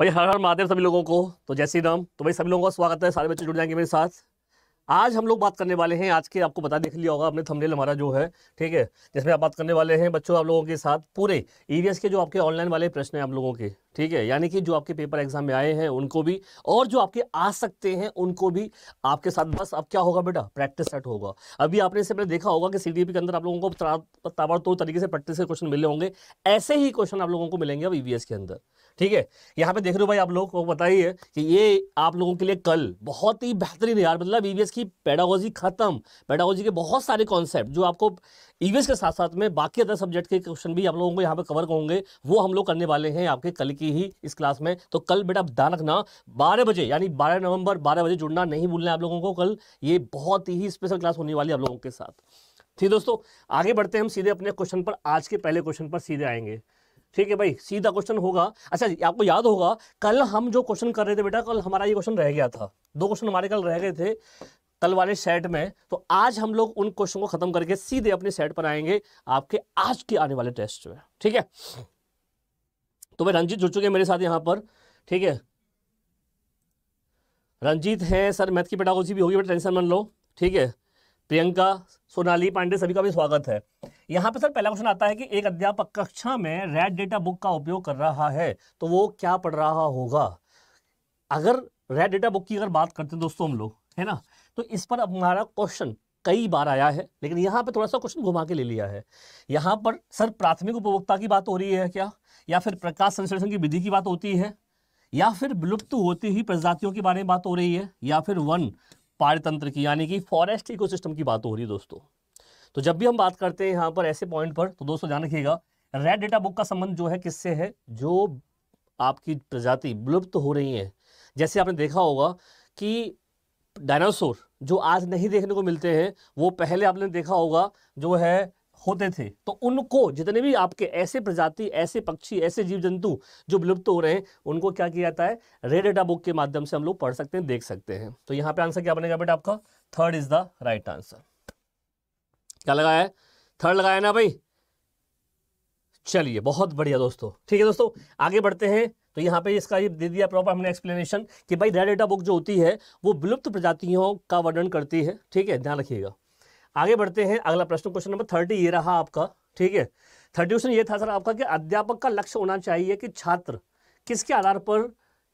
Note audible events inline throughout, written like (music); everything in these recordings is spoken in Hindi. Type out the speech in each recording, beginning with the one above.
भाई हर हर महादेव सभी लोगों को तो जय श्री राम तो भाई सभी लोगों का स्वागत है सारे बच्चे जुड़ जाएंगे मेरे साथ आज हम लोग बात करने वाले हैं आज के आपको बता देख लिया होगा अपने थंबनेल हमारा जो है ठीक है जिसमें आप बात करने वाले हैं बच्चों आप लोगों के साथ पूरे ईवीएस के जो आपके ऑनलाइन वाले प्रश्न हैं आप लोगों के ठीक है यानी कि जो आपके पेपर एग्जाम में आए हैं उनको भी और जो आपके आ सकते हैं उनको भी आपके साथ बस अब क्या होगा बेटा प्रैक्टिस सेट होगा अभी आपने इससे पहले देखा होगा कि सी के अंदर आप लोगों को ताबड़तोड़ तरीके से प्रैक्टिस के क्वेश्चन मिले होंगे ऐसे ही क्वेश्चन आप लोगों को मिलेंगे अब ई के अंदर ठीक है यहाँ पे देख रहे हो भाई आप लोगों को बताइए कि ये आप लोगों के लिए कल बहुत ही बेहतरीन यार मतलब ईवीएस e की पेडागोजी खत्म पेडागोजी के बहुत सारे कॉन्सेप्ट जो आपको ईवीएस e के साथ साथ में बाकी अदर सब्जेक्ट के क्वेश्चन भी आप लोगों को यहाँ पे कवर होंगे वो हम लोग करने वाले हैं आपके कल की ही इस क्लास में तो कल बेटा ध्यान रखना बारह बजे यानी बारह नवंबर बारह बजे जुड़ना नहीं भूलना आप लोगों को कल ये बहुत ही स्पेशल क्लास होने वाली है आप लोगों के साथ ठीक दोस्तों आगे बढ़ते हैं हम सीधे अपने क्वेश्चन पर आज के पहले क्वेश्चन पर सीधे आएंगे ठीक है भाई सीधा क्वेश्चन होगा अच्छा आपको याद होगा कल हम जो क्वेश्चन कर रहे थे बेटा कल हमारा ये क्वेश्चन रह गया था दो क्वेश्चन हमारे कल रह गए थे कल वाले सेट में तो आज हम लोग उन क्वेश्चन को खत्म करके सीधे अपने सेट पर आएंगे आपके आज के आने वाले टेस्ट में ठीक है तो भाई रंजीत जुड़ चुके हैं मेरे साथ यहाँ पर ठीक है रंजीत है सर मैथ की पेटागोजी भी होगी बट टेंशन मन लो ठीक है प्रियंका सोनाली पांडे सभी का भी स्वागत है यहाँ पे सर पहला क्वेश्चन आता है कि एक अध्यापक कक्षा में रेड डेटा बुक का उपयोग कर रहा है तो वो क्या पढ़ रहा होगा अगर रेड डेटा बुक की अगर बात करते हैं दोस्तों हम लोग है ना तो इस पर हमारा क्वेश्चन कई बार आया है लेकिन यहाँ पे थोड़ा सा क्वेश्चन घुमा के ले लिया है यहाँ पर सर प्राथमिक उपभोक्ता की बात हो रही है क्या या फिर प्रकाश संश्लेषण की विधि की बात होती है या फिर विलुप्त होती हुई प्रजातियों के बारे में बात हो रही है या फिर वन पारितंत्र की यानी कि फॉरेस्ट इकोसिस्टम की बात हो रही है दोस्तों तो जब भी हम बात करते हैं यहाँ पर ऐसे पॉइंट पर तो दोस्तों ध्यान रखिएगा रेड डेटा बुक का संबंध जो है किससे है जो आपकी प्रजाति विलुप्त हो रही है जैसे आपने देखा होगा कि डायनासोर जो आज नहीं देखने को मिलते हैं वो पहले आपने देखा होगा जो है होते थे तो उनको जितने भी आपके ऐसे प्रजाति ऐसे पक्षी ऐसे जीव जंतु जो विलुप्त हो रहे हैं उनको क्या किया जाता है रेड डेटा बुक के माध्यम से हम लोग पढ़ सकते हैं देख सकते हैं तो यहाँ पे आंसर क्या बनेगा बेटा आपका third is the right answer क्या लगाया है थर्ड लगाया ना भाई चलिए बहुत बढ़िया दोस्तों ठीक है दोस्तों आगे बढ़ते हैं तो यहाँ पे इसका ये दे दिया प्रॉपर हमने एक्सप्लेनेशन कि भाई रेड डेटा बुक जो होती है वो विलुप्त प्रजातियों का वर्णन करती है ठीक है ध्यान रखिएगा आगे बढ़ते हैं अगला प्रश्न क्वेश्चन नंबर थर्टी ये रहा आपका ठीक है थर्टी क्वेश्चन ये था सर आपका कि अध्यापक का लक्ष्य होना चाहिए कि छात्र किसके आधार पर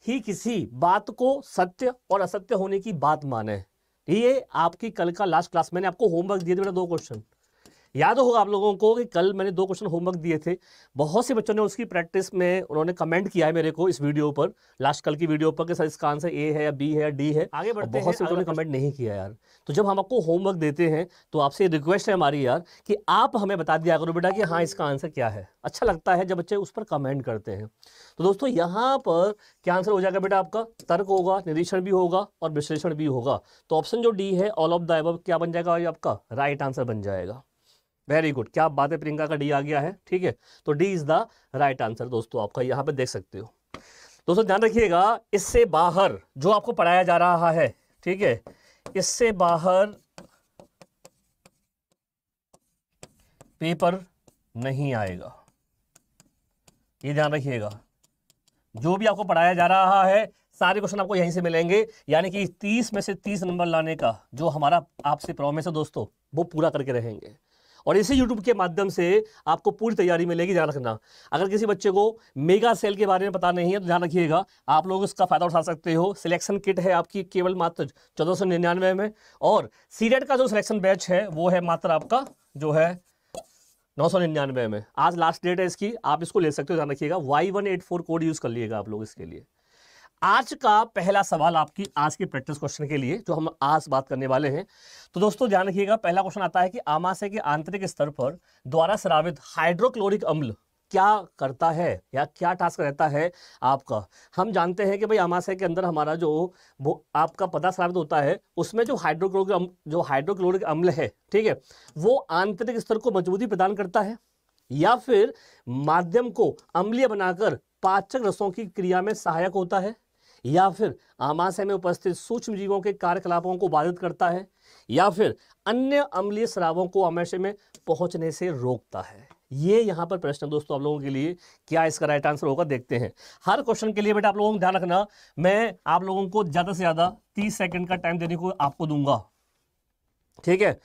ही किसी बात को सत्य और असत्य होने की बात माने ये आपकी कल का लास्ट क्लास मैंने आपको होमवर्क दिए थे बेटा दो क्वेश्चन याद होगा आप लोगों को कि कल मैंने दो क्वेश्चन होमवर्क दिए थे बहुत से बच्चों ने उसकी प्रैक्टिस में उन्होंने कमेंट किया है मेरे को इस वीडियो पर लास्ट कल की वीडियो पर कि सर इसका आंसर ए है या बी है या डी है आगे बढ़ते बहुत से बच्चों ने कमेंट नहीं किया यार तो जब हम आपको होमवर्क देते हैं तो आपसे रिक्वेस्ट है हमारी यार कि आप हमें बता दिया करो बेटा कि हाँ इसका आंसर क्या है अच्छा लगता है जब बच्चे उस पर कमेंट करते हैं तो दोस्तों यहाँ पर क्या आंसर हो जाएगा बेटा आपका तर्क होगा निरीक्षण भी होगा और विश्लेषण भी होगा तो ऑप्शन जो डी है ऑल ऑफ द क्या बन जाएगा आपका राइट आंसर बन जाएगा वेरी गुड क्या बात है प्रियंका का डी आ गया है ठीक है तो D is the right answer दोस्तों आपका यहाँ पे देख सकते हो दोस्तों ध्यान रखिएगा इससे बाहर जो आपको पढ़ाया जा रहा है ठीक है इससे बाहर पेपर नहीं आएगा ये ध्यान रखिएगा जो भी आपको पढ़ाया जा रहा है सारे क्वेश्चन आपको यहीं से मिलेंगे यानी कि 30 में से 30 नंबर लाने का जो हमारा आपसे प्रॉमिस है दोस्तों वो पूरा करके रहेंगे और इसी यूट्यूब के माध्यम से आपको पूरी तैयारी मिलेगी ध्यान रखना अगर किसी बच्चे को मेगा सेल के बारे में पता नहीं है तो ध्यान रखिएगा आप लोग इसका फ़ायदा उठा सकते हो सिलेक्शन किट है आपकी केवल मात्र चौदह सौ निन्यानवे में और सीरेट का जो सिलेक्शन बैच है वो है मात्र आपका जो है नौ सौ निन्यानवे में आज लास्ट डेट है इसकी आप इसको ले सकते हो ध्यान रखिएगा Y one eight four code use कर लिएगा आप लोग इसके लिए आज का पहला सवाल आपकी आज के प्रैक्टिस क्वेश्चन के लिए जो हम आज बात करने वाले हैं तो दोस्तों ध्यान रखिएगा पहला क्वेश्चन आता है कि आमाशय के आंतरिक स्तर पर द्वारा स्रावित हाइड्रोक्लोरिक अम्ल क्या करता है या क्या टास्क रहता है आपका हम जानते हैं कि भाई आमाशय के अंदर हमारा जो वो आपका पदा स्रावित होता है उसमें जो हाइड्रोक्लोरिक जो हाइड्रोक्लोरिक अम्ल है ठीक है वो आंतरिक स्तर को मजबूती प्रदान करता है या फिर माध्यम को अम्लीय बनाकर पाचक रसों की क्रिया में सहायक होता है या फिर आमाशय में उपस्थित सूक्ष्म जीवों के कार्यकलापों को बाधित करता है या फिर अन्य अम्लीय शराबों को आमाशय में पहुंचने से रोकता है ये यहाँ पर प्रश्न दोस्तों आप लोगों के लिए क्या इसका राइट आंसर होगा देखते हैं हर क्वेश्चन के लिए बेटा आप लोगों को ध्यान रखना मैं आप लोगों को ज़्यादा से ज़्यादा तीस सेकंड का टाइम देने को आपको दूंगा ठीक है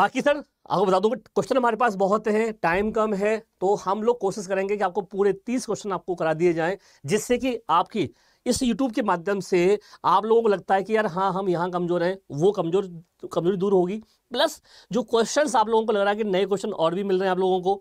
बाकी सर आपको बता दूंगा क्वेश्चन हमारे पास बहुत हैं टाइम कम है तो हम लोग कोशिश करेंगे कि आपको पूरे तीस क्वेश्चन आपको करा दिए जाएं जिससे कि आपकी इस यूट्यूब के माध्यम से आप लोगों को लगता है कि यार हाँ हम यहाँ कमज़ोर हैं वो कमज़ोर कमज़ोरी दूर होगी प्लस जो क्वेश्चंस आप लोगों को लग रहा है कि नए क्वेश्चन और भी मिल रहे हैं आप लोगों को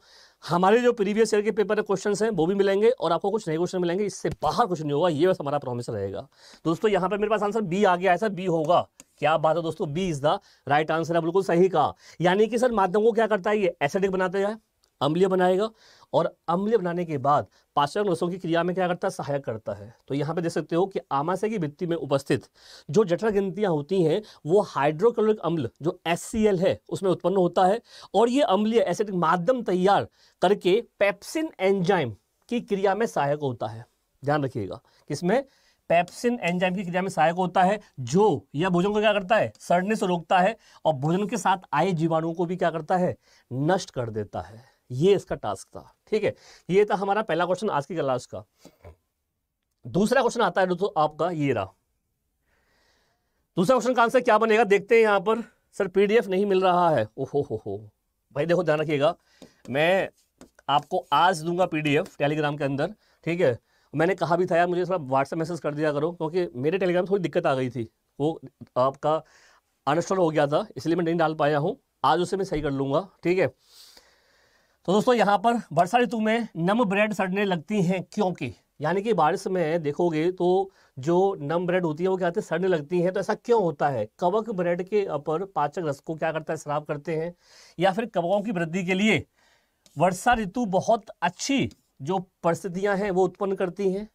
हमारे जो प्रीवियस ईयर के पेपर के क्वेश्चन हैं वो भी मिलेंगे और आपको कुछ नए क्वेश्चन मिलेंगे इससे बाहर कुछ नहीं होगा ये बस हमारा प्रॉमिस रहेगा दोस्तों यहाँ पर मेरे पास आंसर बी आ गया है सर बी होगा क्या बात है दोस्तों B is the right answer है बिल्कुल सही कहा यानी कि सर माध्यम को क्या करता है ये एसेडिक बनाते हैं अम्लीय बनाएगा और अम्लीय बनाने के बाद पाचक नसों की क्रिया में क्या करता है सहायक करता है तो यहाँ पे देख सकते हो कि आमाशय की भित्ति में उपस्थित जो जठर गिनतियाँ होती हैं वो हाइड्रोक्लोरिक अम्ल जो एस है उसमें उत्पन्न होता है और ये अम्लीय एसिडिक माध्यम तैयार करके पैप्सिन एंजाइम की क्रिया में सहायक होता है ध्यान रखिएगा किसमें पैप्सिन एंजाइम की क्रिया में सहायक होता है जो यह भोजन को क्या करता है सड़ने से रोकता है और भोजन के साथ आए जीवाणुओं को भी क्या करता है नष्ट कर देता है ये इसका टास्क था ठीक है ये था हमारा पहला क्वेश्चन आज की क्लास का दूसरा क्वेश्चन आता है दोस्तों आपका ये रहा दूसरा क्वेश्चन का आंसर क्या बनेगा देखते हैं यहाँ पर सर पीडीएफ नहीं मिल रहा है ओहो हो हो भाई देखो ध्यान रखिएगा मैं आपको आज दूंगा पीडीएफ टेलीग्राम के अंदर ठीक है मैंने कहा भी था यार मुझे थोड़ा व्हाट्सएप मैसेज कर दिया करो क्योंकि मेरे टेलीग्राम थोड़ी दिक्कत आ गई थी वो आपका अनस्टॉल हो गया था इसलिए मैं नहीं डाल पाया हूँ आज उसे मैं सही कर लूँगा ठीक है तो दोस्तों यहाँ पर वर्षा ऋतु में नम ब्रेड सड़ने लगती हैं क्योंकि यानी कि बारिश में देखोगे तो जो नम ब्रेड होती है वो क्या होती है सड़ने लगती हैं तो ऐसा क्यों होता है कवक ब्रेड के ऊपर पाचक रस को क्या करता है शराब करते हैं या फिर कवकों की वृद्धि के लिए वर्षा ऋतु बहुत अच्छी जो परिस्थितियाँ हैं वो उत्पन्न करती हैं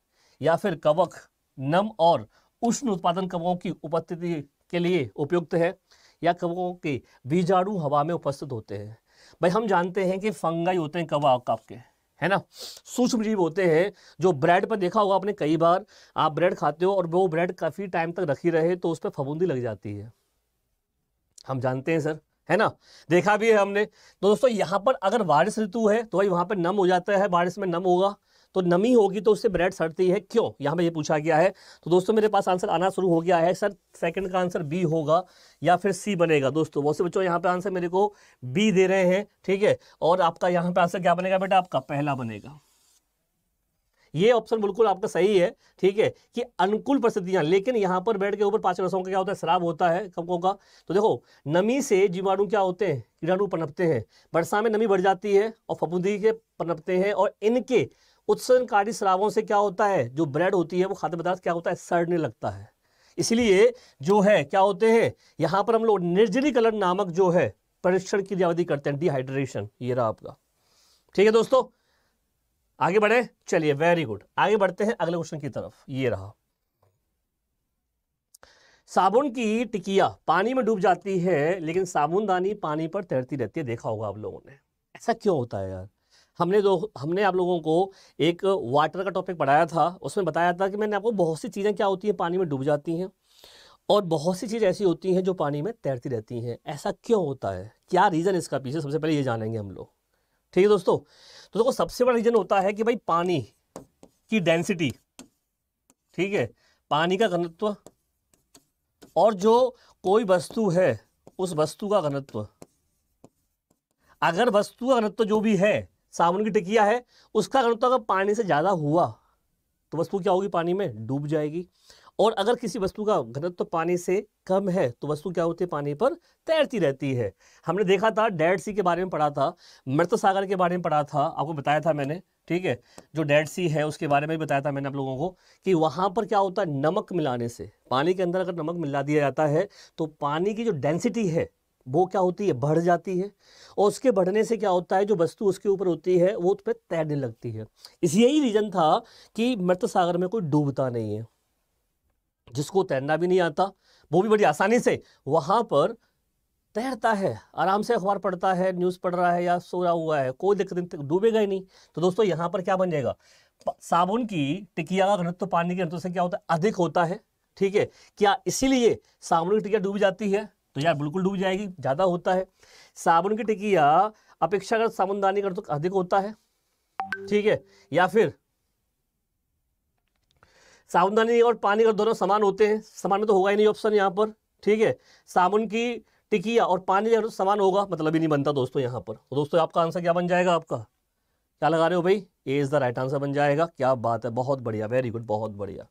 या फिर कवक नम और उष्ण उत्पादन कवकों की उपस्थिति के लिए उपयुक्त है या कवकों के बीजाणु हवा में उपस्थित होते हैं भाई हम जानते हैं कि फंगाई होते हैं कब आप के है ना सूक्ष्म जीव होते हैं जो ब्रेड पर देखा होगा आपने कई बार आप ब्रेड खाते हो और वो ब्रेड काफ़ी टाइम तक रखी रहे तो उस पर फबूंदी लग जाती है हम जानते हैं सर है ना देखा भी है हमने तो दोस्तों यहाँ पर अगर बारिश ऋतु है तो भाई वहां पर नम हो जाता है बारिश में नम होगा तो नमी होगी तो उससे ब्रेड सड़ती है क्यों यहाँ पे ये पूछा गया है तो दोस्तों मेरे पास आंसर आना शुरू हो गया है सर सेकंड का आंसर बी होगा या फिर सी बनेगा दोस्तों बहुत से बच्चों यहाँ पे आंसर मेरे को बी दे रहे हैं ठीक है और आपका यहाँ पे आंसर क्या बनेगा बेटा आपका पहला बनेगा ये ऑप्शन बिल्कुल आपका सही है ठीक है कि अनुकूल परिस्थितियां लेकिन यहाँ पर बेड के ऊपर पांच रसों का क्या होता है शराब होता है कबकों का तो देखो नमी से जीवाणु क्या होते हैं कीटाणु पनपते हैं वर्षा में नमी बढ़ जाती है और फफूंदी के पनपते हैं और इनके उत्सनकारी शराबों से क्या होता है जो ब्रेड होती है वो खाद्य पदार्थ क्या होता है सड़ने लगता है इसलिए जो है क्या होते हैं यहाँ पर हम लोग निर्जलीकरण नामक जो है परीक्षण की अवधि करते हैं डिहाइड्रेशन ये रहा आपका ठीक है दोस्तों आगे बढ़े चलिए वेरी गुड आगे बढ़ते हैं अगले क्वेश्चन की तरफ ये रहा साबुन की टिकिया पानी में डूब जाती है लेकिन साबुनदानी पानी पर तैरती रहती है देखा होगा आप लोगों ने ऐसा क्यों होता है यार हमने दो हमने आप लोगों को एक वाटर का टॉपिक पढ़ाया था उसमें बताया था कि मैंने आपको बहुत सी चीज़ें क्या होती हैं पानी में डूब जाती हैं और बहुत सी चीज़ ऐसी होती हैं जो पानी में तैरती रहती हैं ऐसा क्यों होता है क्या रीज़न इसका पीछे सबसे पहले ये जानेंगे हम लोग ठीक है दोस्तों तो देखो सबसे बड़ा रीज़न होता है कि भाई पानी की डेंसिटी ठीक है पानी का घनत्व और जो कोई वस्तु है उस वस्तु का घनत्व अगर वस्तु का घनत्व जो भी है साबुन की टिकिया है उसका घनत्व तो अगर पानी से ज़्यादा हुआ तो वस्तु क्या होगी पानी में डूब जाएगी और अगर किसी वस्तु का घनत्व तो पानी से कम है तो वस्तु क्या होती है पानी पर तैरती रहती है हमने देखा था डेड सी के बारे में पढ़ा था मृत सागर के बारे में पढ़ा था आपको बताया था मैंने ठीक है जो डेड सी है उसके बारे में भी बताया था मैंने आप लोगों को कि वहाँ पर क्या होता है नमक मिलाने से पानी के अंदर अगर नमक मिला दिया जाता है तो पानी की जो डेंसिटी है वो क्या होती है बढ़ जाती है और उसके बढ़ने से क्या होता है जो वस्तु उसके ऊपर होती है वो उस पर तैरने लगती है इस यही रीज़न था कि मृत सागर में कोई डूबता नहीं है जिसको तैरना भी नहीं आता वो भी बड़ी आसानी से वहां पर तैरता है आराम से अखबार पढ़ता है न्यूज़ पढ़ रहा है या सो रहा हुआ है कोई दिक्कत नहीं डूबेगा ही नहीं तो दोस्तों यहाँ पर क्या बन जाएगा साबुन की टिकिया का घनत्व पानी के घनत्व से क्या होता है अधिक होता है ठीक है क्या इसीलिए साबुन की टिकिया डूब जाती है तो यार बिल्कुल डूब जाएगी ज़्यादा होता है साबुन की टिकिया अपेक्षाकृत साबुनदानी का तो अधिक होता है ठीक है या फिर साबुनदानी और पानी का दोनों समान होते हैं समान तो होगा ही नहीं ऑप्शन यहाँ पर ठीक है साबुन की टिकिया और पानी का समान होगा मतलब ही नहीं बनता दोस्तों यहाँ पर तो दोस्तों आपका आंसर क्या बन जाएगा आपका क्या लगा रहे हो भाई A is the right answer बन जाएगा क्या बात है बहुत बढ़िया वेरी गुड बहुत बढ़िया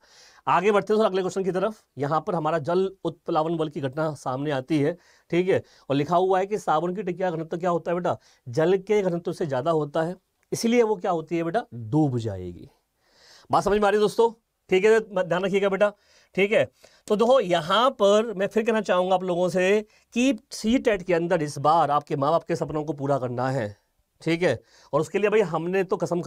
आगे बढ़ते हैं सर अगले क्वेश्चन की तरफ यहाँ पर हमारा जल उत्प्लावन बल की घटना सामने आती है ठीक है और लिखा हुआ है कि साबुन की टिकिया घनत्व क्या होता है बेटा जल के घनत्व से ज़्यादा होता है इसलिए वो क्या होती है बेटा डूब जाएगी बात समझ में आ रही है दोस्तों ठीक है ध्यान रखिएगा बेटा ठीक है तो देखो यहाँ पर मैं फिर कहना चाहूँगा आप लोगों से कि सी टेट e के अंदर इस बार आपके माँ बाप के सपनों को पूरा करना है ठीक है और उसके लिए भाई हमने तो कसम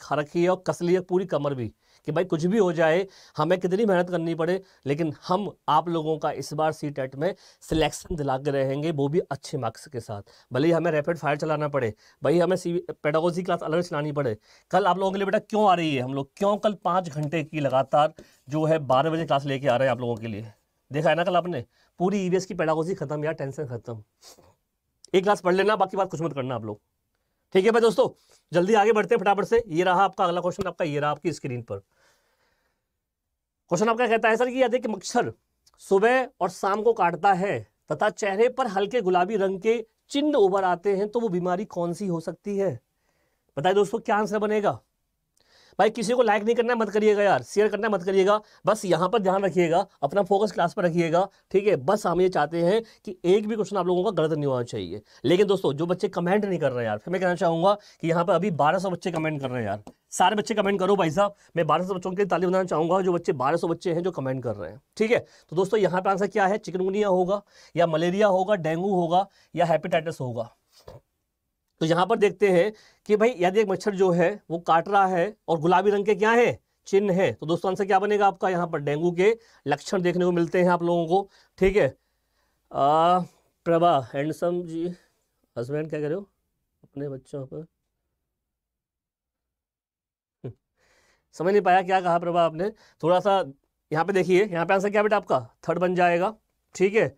खा रखी है और कस ली है पूरी कमर भी कि भाई कुछ भी हो जाए हमें कितनी मेहनत करनी पड़े लेकिन हम आप लोगों का इस बार सी टेट में सिलेक्शन दिला के रहेंगे वो भी अच्छे मार्क्स के साथ भले ही हमें रैपिड फायर चलाना पड़े भाई हमें सी पेडागोजी क्लास अलग चलानी पड़े कल आप लोगों के लिए बेटा क्यों आ रही है हम लोग क्यों कल पाँच घंटे की लगातार जो है बारह बजे क्लास लेके आ रहे हैं आप लोगों के लिए देखा है ना कल आपने पूरी ई e की पेडागोजी खत्म या टेंशन खत्म एक क्लास पढ़ लेना बाकी बात कुछ मत करना आप लोग ठीक है भाई दोस्तों जल्दी आगे बढ़ते हैं फटाफट से ये रहा आपका अगला क्वेश्चन आपका ये रहा आपकी स्क्रीन पर क्वेश्चन आपका कहता है सर कि यदि मच्छर सुबह और शाम को काटता है तथा चेहरे पर हल्के गुलाबी रंग के चिन्ह उभर आते हैं तो वो बीमारी कौन सी हो सकती है बताइए दोस्तों क्या आंसर बनेगा भाई किसी को लाइक नहीं करना मत करिएगा यार शेयर करना मत करिएगा बस यहाँ पर ध्यान रखिएगा अपना फोकस क्लास पर रखिएगा ठीक है बस हम ये चाहते हैं कि एक भी क्वेश्चन आप लोगों का गलत नहीं होना चाहिए लेकिन दोस्तों जो बच्चे कमेंट नहीं कर रहे यार फिर मैं कहना चाहूँगा कि यहाँ पर अभी बारह बच्चे कमेंट कर रहे हैं यार सारे बच्चे कमेंट करो भाई साहब मैं बारह सौ बच्चों के लिए ताली बनाना चाहूँगा जो बच्चे बारह सौ बच्चे हैं जो कमेंट कर रहे हैं ठीक है तो दोस्तों यहाँ पर आंसर क्या है चिकनगुनिया होगा या मलेरिया होगा डेंगू होगा या हेपेटाइटिस होगा तो यहाँ पर देखते हैं कि भाई यदि एक मच्छर जो है वो काट रहा है और गुलाबी रंग के क्या है चिन्ह है तो दोस्तों आंसर क्या बनेगा आपका यहाँ पर डेंगू के लक्षण देखने को मिलते हैं आप लोगों को ठीक है प्रभा हैंडसम जी हस्बैंड क्या करे हो अपने बच्चों पर हम्म, समझ नहीं पाया क्या कहा प्रभा आपने थोड़ा सा यहाँ पे देखिए यहाँ पे आंसर क्या बेटा आपका थर्ड बन जाएगा ठीक है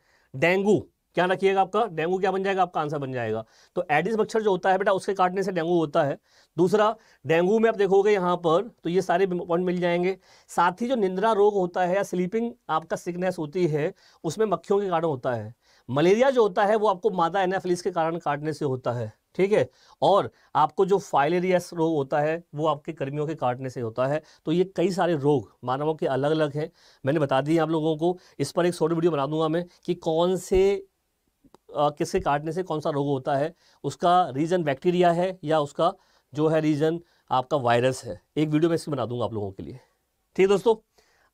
डेंगू क्या रखिएगा आपका डेंगू क्या बन जाएगा आपका आंसर बन जाएगा तो एडिस मच्छर जो होता है बेटा उसके काटने से डेंगू होता है दूसरा डेंगू में आप देखोगे यहाँ पर तो ये सारे पॉइंट मिल जाएंगे साथ ही जो निंद्रा रोग होता है या स्लीपिंग आपका सिकनेस होती है उसमें मक्खियों के कारण होता है मलेरिया जो होता है वो आपको मादा एनाफिलिस के कारण काटने से होता है ठीक है और आपको जो फाइलेरियस रोग होता है वो आपके कर्मियों के काटने से होता है तो ये कई सारे रोग मानवों के अलग अलग हैं मैंने बता दिए आप लोगों को इस पर एक शॉर्ट वीडियो बना दूंगा मैं कि कौन से किसके काटने से कौन सा रोग होता है उसका रीज़न बैक्टीरिया है या उसका जो है रीज़न आपका वायरस है एक वीडियो मैं इसकी बना दूंगा आप लोगों के लिए ठीक है दोस्तों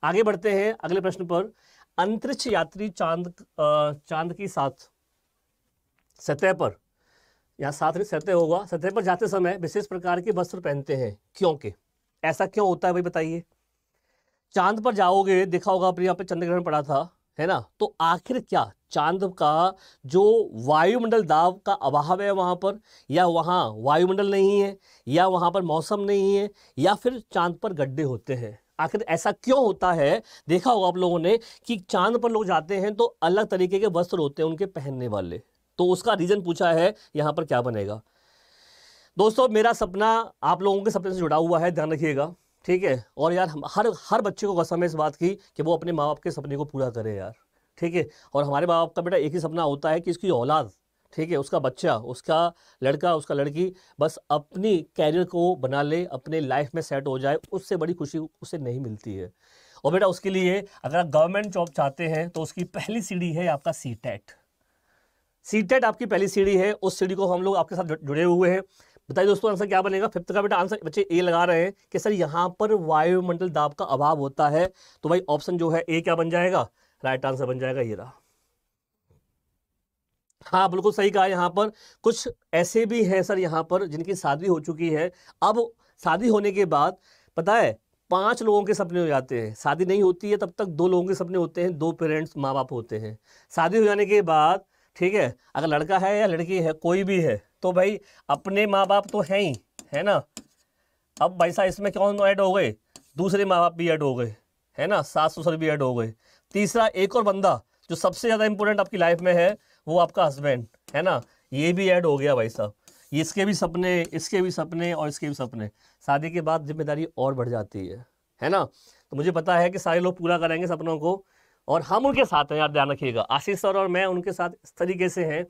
आगे बढ़ते हैं अगले प्रश्न पर अंतरिक्ष यात्री चांद चांद की साथ सतह पर या साथ में सतह होगा सतह पर जाते समय विशेष प्रकार के वस्त्र पहनते हैं क्योंकि ऐसा क्यों होता है भाई बताइए चांद पर जाओगे देखा होगा अपने यहाँ पर चंद्रग्रहण पड़ा था है ना तो आखिर क्या चांद का जो वायुमंडल दाब का अभाव है वहाँ पर या वहाँ वायुमंडल नहीं है या वहाँ पर मौसम नहीं है या फिर चांद पर गड्ढे होते हैं आखिर ऐसा क्यों होता है देखा होगा आप लोगों ने कि चांद पर लोग जाते हैं तो अलग तरीके के वस्त्र होते हैं उनके पहनने वाले तो उसका रीज़न पूछा है यहाँ पर क्या बनेगा दोस्तों मेरा सपना आप लोगों के सपने से जुड़ा हुआ है ध्यान रखिएगा ठीक है और यार हर हर बच्चे को कसम है इस बात की कि वो अपने माँ बाप के सपने को पूरा करे यार ठीक है और हमारे माँ बाप का बेटा एक ही सपना होता है कि इसकी औलाद ठीक है उसका बच्चा उसका लड़का उसका लड़की बस अपनी कैरियर को बना ले अपने लाइफ में सेट हो जाए उससे बड़ी खुशी उसे नहीं मिलती है और बेटा उसके लिए अगर आप गवर्नमेंट जॉब चाहते हैं तो उसकी पहली सीढ़ी है आपका सी टेट सी टेट आपकी पहली सीढ़ी है उस सीढ़ी को हम लोग आपके साथ जुड़े हुए हैं बताइए दोस्तों आंसर क्या बनेगा फिफ्थ का बेटा आंसर बच्चे ए लगा रहे हैं कि सर यहाँ पर वायुमंडल दाब का अभाव होता है तो भाई ऑप्शन जो है ए क्या बन जाएगा राइट आंसर बन जाएगा ये रहा हाँ बिल्कुल सही कहा यहाँ पर कुछ ऐसे भी हैं सर यहाँ पर जिनकी शादी हो चुकी है अब शादी होने के बाद पता है पांच लोगों के सपने हो जाते हैं शादी नहीं होती है तब तक दो लोगों के सपने होते हैं दो पेरेंट्स माँ बाप होते हैं शादी हो जाने के बाद ठीक है अगर लड़का है या लड़की है कोई भी है तो भाई अपने माँ बाप तो हैं ही है ना अब भाई साहब इसमें कौन ऐड हो गए दूसरे माँ बाप भी ऐड हो गए है ना सास ससुर भी ऐड हो गए तीसरा एक और बंदा जो सबसे ज़्यादा इंपॉर्टेंट आपकी लाइफ में है वो आपका हस्बैंड है ना ये भी ऐड हो गया भाई साहब इसके भी सपने इसके भी सपने और इसके भी सपने शादी के बाद जिम्मेदारी और बढ़ जाती है है ना तो मुझे पता है कि सारे लोग पूरा करेंगे सपनों को और हम उनके साथ हैं यार ध्यान रखिएगा आशीष सर और मैं उनके साथ इस तरीके से हैं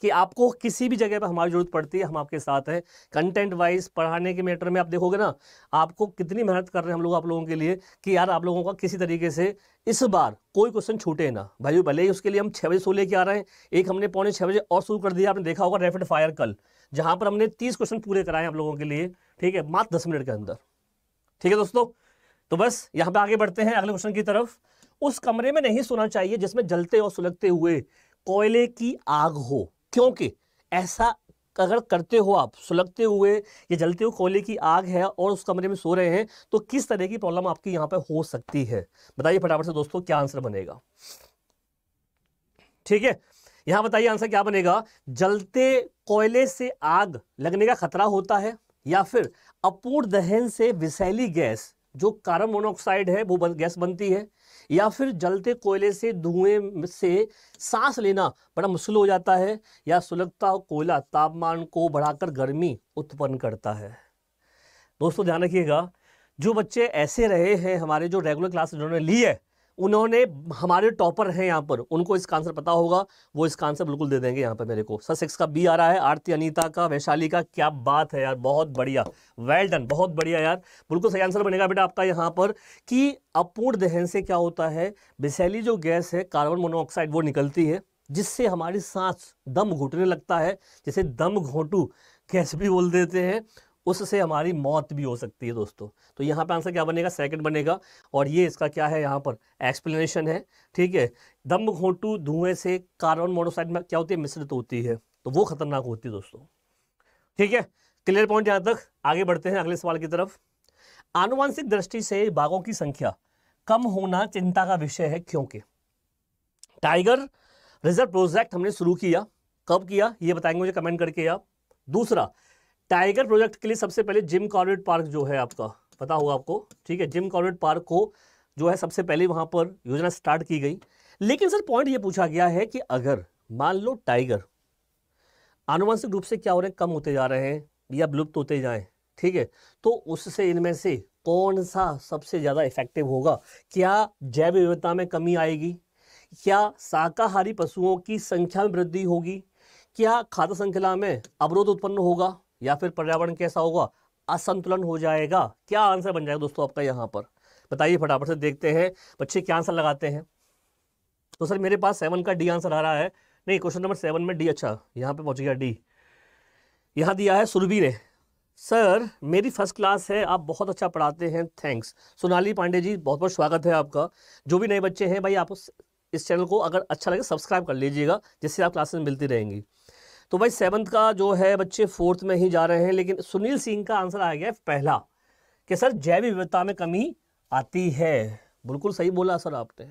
कि आपको किसी भी जगह पर हमारी जरूरत पड़ती है हम आपके साथ हैं कंटेंट वाइज पढ़ाने के मैटर में आप देखोगे ना आपको कितनी मेहनत कर रहे हैं हम लोग आप लोगों के लिए कि यार आप लोगों का किसी तरीके से इस बार कोई क्वेश्चन छूटे ना भाई भले ही उसके लिए हम छः बजे सो लेके आ रहे हैं एक हमने पौने छः बजे और शुरू कर दिया आपने देखा होगा रेफिड फायर कल जहाँ पर हमने तीस क्वेश्चन पूरे कराए आप लोगों के लिए ठीक है मात्र दस मिनट के अंदर ठीक है दोस्तों तो बस यहाँ पर आगे बढ़ते हैं अगले क्वेश्चन की तरफ उस कमरे में नहीं सोना चाहिए जिसमें जलते और सुलगते हुए कोयले की आग हो क्योंकि ऐसा अगर करते हो आप सुलगते हुए ये जलते हुए कोयले की आग है और उस कमरे में सो रहे हैं तो किस तरह की प्रॉब्लम आपकी यहाँ पर हो सकती है बताइए फटाफट से दोस्तों क्या आंसर बनेगा ठीक है यहाँ बताइए आंसर क्या बनेगा जलते कोयले से आग लगने का खतरा होता है या फिर अपूर्ण दहन से विशैली गैस जो कार्बन मोनोऑक्साइड है वो बन, गैस बनती है या फिर जलते कोयले से धुएं से सांस लेना बड़ा मुश्किल हो जाता है या सुलगता कोयला तापमान को बढ़ाकर गर्मी उत्पन्न करता है दोस्तों ध्यान रखिएगा जो बच्चे ऐसे रहे हैं हमारे जो रेगुलर क्लास जिन्होंने ली है उन्होंने हमारे टॉपर हैं यहाँ पर उनको इसका आंसर पता होगा वो इसका आंसर बिल्कुल दे देंगे यहाँ पर मेरे को सर सिक्स का बी आ रहा है आरती अनीता का वैशाली का क्या बात है यार बहुत बढ़िया वेल डन बहुत बढ़िया यार बिल्कुल सही आंसर बनेगा बेटा आपका यहाँ पर कि अपूर्ण दहन से क्या होता है बिसैली जो गैस है कार्बन मोनोऑक्साइड वो निकलती है जिससे हमारी सांस दम घुटने लगता है जैसे दम घोटू गैस भी बोल देते हैं उससे हमारी मौत भी हो सकती है दोस्तों तो यहाँ पे आंसर क्या बनेगा सेकंड बनेगा और ये इसका क्या है यहाँ पर एक्सप्लेनेशन है ठीक है दम घोटू धुएं से कार्बन मोनोक्साइड में क्या होती है मिश्रित होती है तो वो खतरनाक होती है दोस्तों ठीक है क्लियर पॉइंट यहाँ तक आगे बढ़ते हैं अगले सवाल की तरफ आनुवंशिक दृष्टि से बाघों की संख्या कम होना चिंता का विषय है क्योंकि टाइगर रिजर्व प्रोजेक्ट हमने शुरू किया कब किया ये बताएंगे मुझे कमेंट करके आप दूसरा टाइगर प्रोजेक्ट के लिए सबसे पहले जिम कॉर्बेट पार्क जो है आपका पता होगा आपको ठीक है जिम कॉर्बेट पार्क को जो है सबसे पहले वहाँ पर योजना स्टार्ट की गई लेकिन सर पॉइंट ये पूछा गया है कि अगर मान लो टाइगर आनुवंशिक रूप से क्या हो रहे हैं कम होते जा रहे हैं या विलुप्त होते जाएं ठीक है तो उससे इनमें से कौन सा सबसे ज़्यादा इफेक्टिव होगा क्या जैव विविधता में कमी आएगी क्या शाकाहारी पशुओं की संख्या में वृद्धि होगी क्या खाद्य श्रृंखला में अवरोध उत्पन्न होगा या फिर पर्यावरण कैसा होगा असंतुलन हो जाएगा क्या आंसर बन जाएगा दोस्तों आपका यहाँ पर बताइए फटाफट से देखते हैं बच्चे क्या आंसर लगाते हैं तो सर मेरे पास सेवन का डी आंसर आ रहा है नहीं क्वेश्चन नंबर सेवन में डी अच्छा यहाँ पे पहुंच गया डी यहाँ दिया है सुरभि ने सर मेरी फर्स्ट क्लास है आप बहुत अच्छा पढ़ाते हैं थैंक्स सोनाली पांडे जी बहुत बहुत स्वागत है आपका जो भी नए बच्चे हैं भाई आप इस चैनल को अगर अच्छा लगे सब्सक्राइब कर लीजिएगा जिससे आप क्लासेस मिलती रहेंगी तो भाई सेवन्थ का जो है बच्चे फोर्थ में ही जा रहे हैं लेकिन सुनील सिंह का आंसर आ गया पहला कि सर जैव विविधता में कमी आती है बिल्कुल सही बोला सर आपने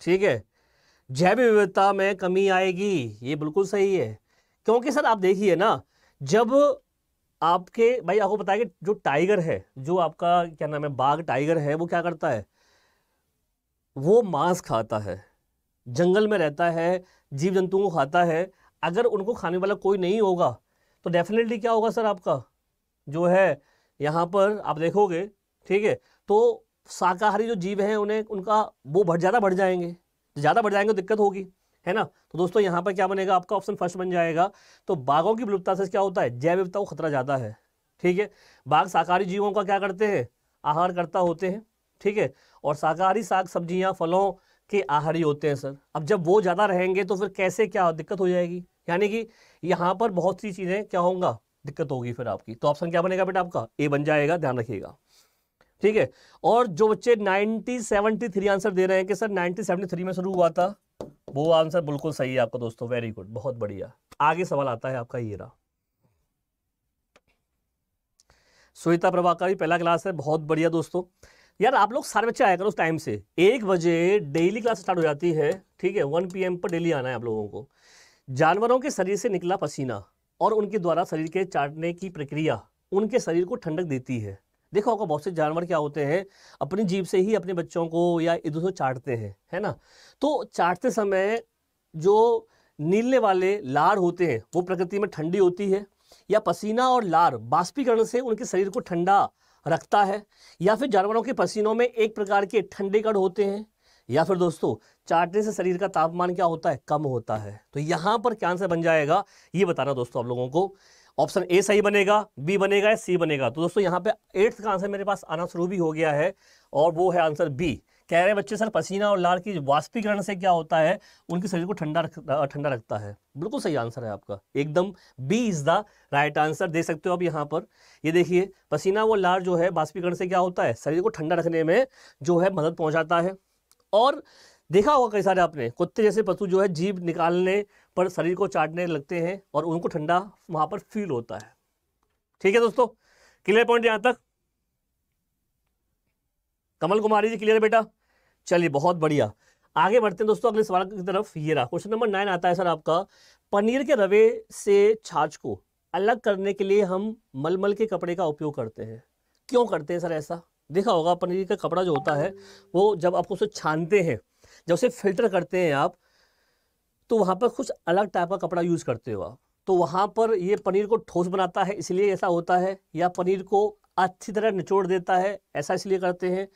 ठीक है जैव विविधता में कमी आएगी ये बिल्कुल सही है क्योंकि सर आप देखिए ना जब आपके भाई आपको बताया कि जो टाइगर है जो आपका क्या नाम है बाघ टाइगर है वो क्या करता है वो मांस खाता है जंगल में रहता है जीव जंतुओं को खाता है अगर उनको खाने वाला कोई नहीं होगा तो डेफिनेटली क्या होगा सर आपका जो है यहाँ पर आप देखोगे ठीक है तो शाकाहारी जो जीव हैं उन्हें उनका वो बढ़ ज़्यादा बढ़ जाएंगे ज़्यादा बढ़ जाएंगे तो दिक्कत होगी है ना तो दोस्तों यहाँ पर क्या बनेगा आपका ऑप्शन फर्स्ट बन जाएगा तो बाघों की विलुप्तता से क्या होता है जैव विविधता को खतरा ज़्यादा है ठीक है बाघ शाकाहारी जीवों का क्या करते हैं आहार करता होते हैं ठीक है और शाकाहारी साग सब्जियाँ फलों के आहारी होते हैं सर अब जब वो ज़्यादा रहेंगे तो फिर कैसे क्या दिक्कत हो जाएगी यानी कि यहाँ पर बहुत सी चीज़ें क्या होंगा दिक्कत होगी फिर आपकी तो ऑप्शन क्या बनेगा बेटा आपका ए बन जाएगा ध्यान रखिएगा ठीक है और जो बच्चे थ्री आंसर दे रहे हैं कि सर थ्री में शुरू हुआ था वो आंसर बिल्कुल सही है आपका दोस्तों वेरी गुड बहुत बढ़िया आगे सवाल आता है आपका ये रहा सुविता प्रभा का भी पहला क्लास है बहुत बढ़िया दोस्तों यार आप लोग साढ़े बच्चे आया करो उस टाइम से एक बजे डेली क्लास स्टार्ट हो जाती है ठीक है वन पी पर डेली आना है आप लोगों को जानवरों के शरीर से निकला पसीना और उनके द्वारा शरीर के चाटने की प्रक्रिया उनके शरीर को ठंडक देती है देखा होगा बहुत से जानवर क्या होते हैं अपनी जीप से ही अपने बच्चों को या इधर दूसरे चाटते हैं है ना तो चाटते समय जो नीलने वाले लार होते हैं वो प्रकृति में ठंडी होती है या पसीना और लार बाष्पीकरण से उनके शरीर को ठंडा रखता है या फिर जानवरों के पसीनों में एक प्रकार के ठंडे कड़ होते हैं या फिर दोस्तों चाटने से शरीर का तापमान क्या होता है कम होता है तो यहाँ पर क्या आंसर बन जाएगा ये बताना दोस्तों आप लोगों को ऑप्शन ए सही बनेगा बी बनेगा या सी बनेगा तो दोस्तों यहाँ पे एट्थ का आंसर मेरे पास आना शुरू भी हो गया है और वो है आंसर बी कह रहे बच्चे सर पसीना और लार की वाष्पीकरण से क्या होता है उनके शरीर को ठंडा रख ठंडा रखता है बिल्कुल सही आंसर है आपका एकदम B is the right answer दे सकते हो आप यहाँ पर ये देखिए पसीना वो लार जो है वाष्पीकरण से क्या होता है शरीर को ठंडा रखने में जो है मदद पहुँचाता है और देखा होगा कई सारे आपने कुत्ते जैसे पशु जो है जीव निकालने पर शरीर को चाटने लगते हैं और उनको ठंडा वहाँ पर फील होता है ठीक है दोस्तों क्लियर पॉइंट यहाँ तक कमल कुमारी जी क्लियर बेटा चलिए बहुत बढ़िया आगे बढ़ते हैं दोस्तों अगले सवाल की तरफ ये रहा क्वेश्चन नंबर नाइन आता है सर आपका पनीर के रवे से छाछ को अलग करने के लिए हम मलमल के कपड़े का उपयोग करते हैं क्यों करते हैं सर ऐसा देखा होगा पनीर का कपड़ा जो होता है वो जब आपको उसे छानते हैं जब उसे फिल्टर करते हैं आप तो वहाँ पर कुछ अलग टाइप का कपड़ा यूज़ करते हो आप तो वहाँ पर ये पनीर को ठोस बनाता है इसलिए ऐसा होता है या पनीर को अच्छी तरह निचोड़ देता है ऐसा इसलिए करते हैं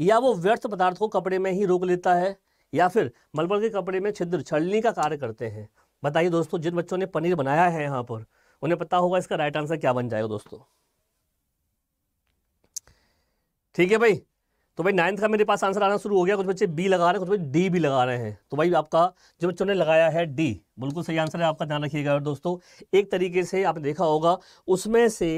या वो व्यर्थ पदार्थ को कपड़े में ही रोक लेता है या फिर मलबल के कपड़े में छिद्र छलनी का कार्य करते हैं बताइए दोस्तों जिन बच्चों ने पनीर बनाया है यहाँ पर उन्हें पता होगा इसका राइट आंसर क्या बन जाएगा दोस्तों ठीक है भाई तो भाई नाइन्थ का मेरे पास आंसर आना शुरू हो गया कुछ बच्चे बी लगा रहे हैं कुछ बच्चे डी भी लगा रहे हैं तो भाई आपका जो बच्चों ने लगाया है डी बिल्कुल सही आंसर है आपका ध्यान रखिएगा और दोस्तों एक तरीके से आपने देखा होगा उसमें से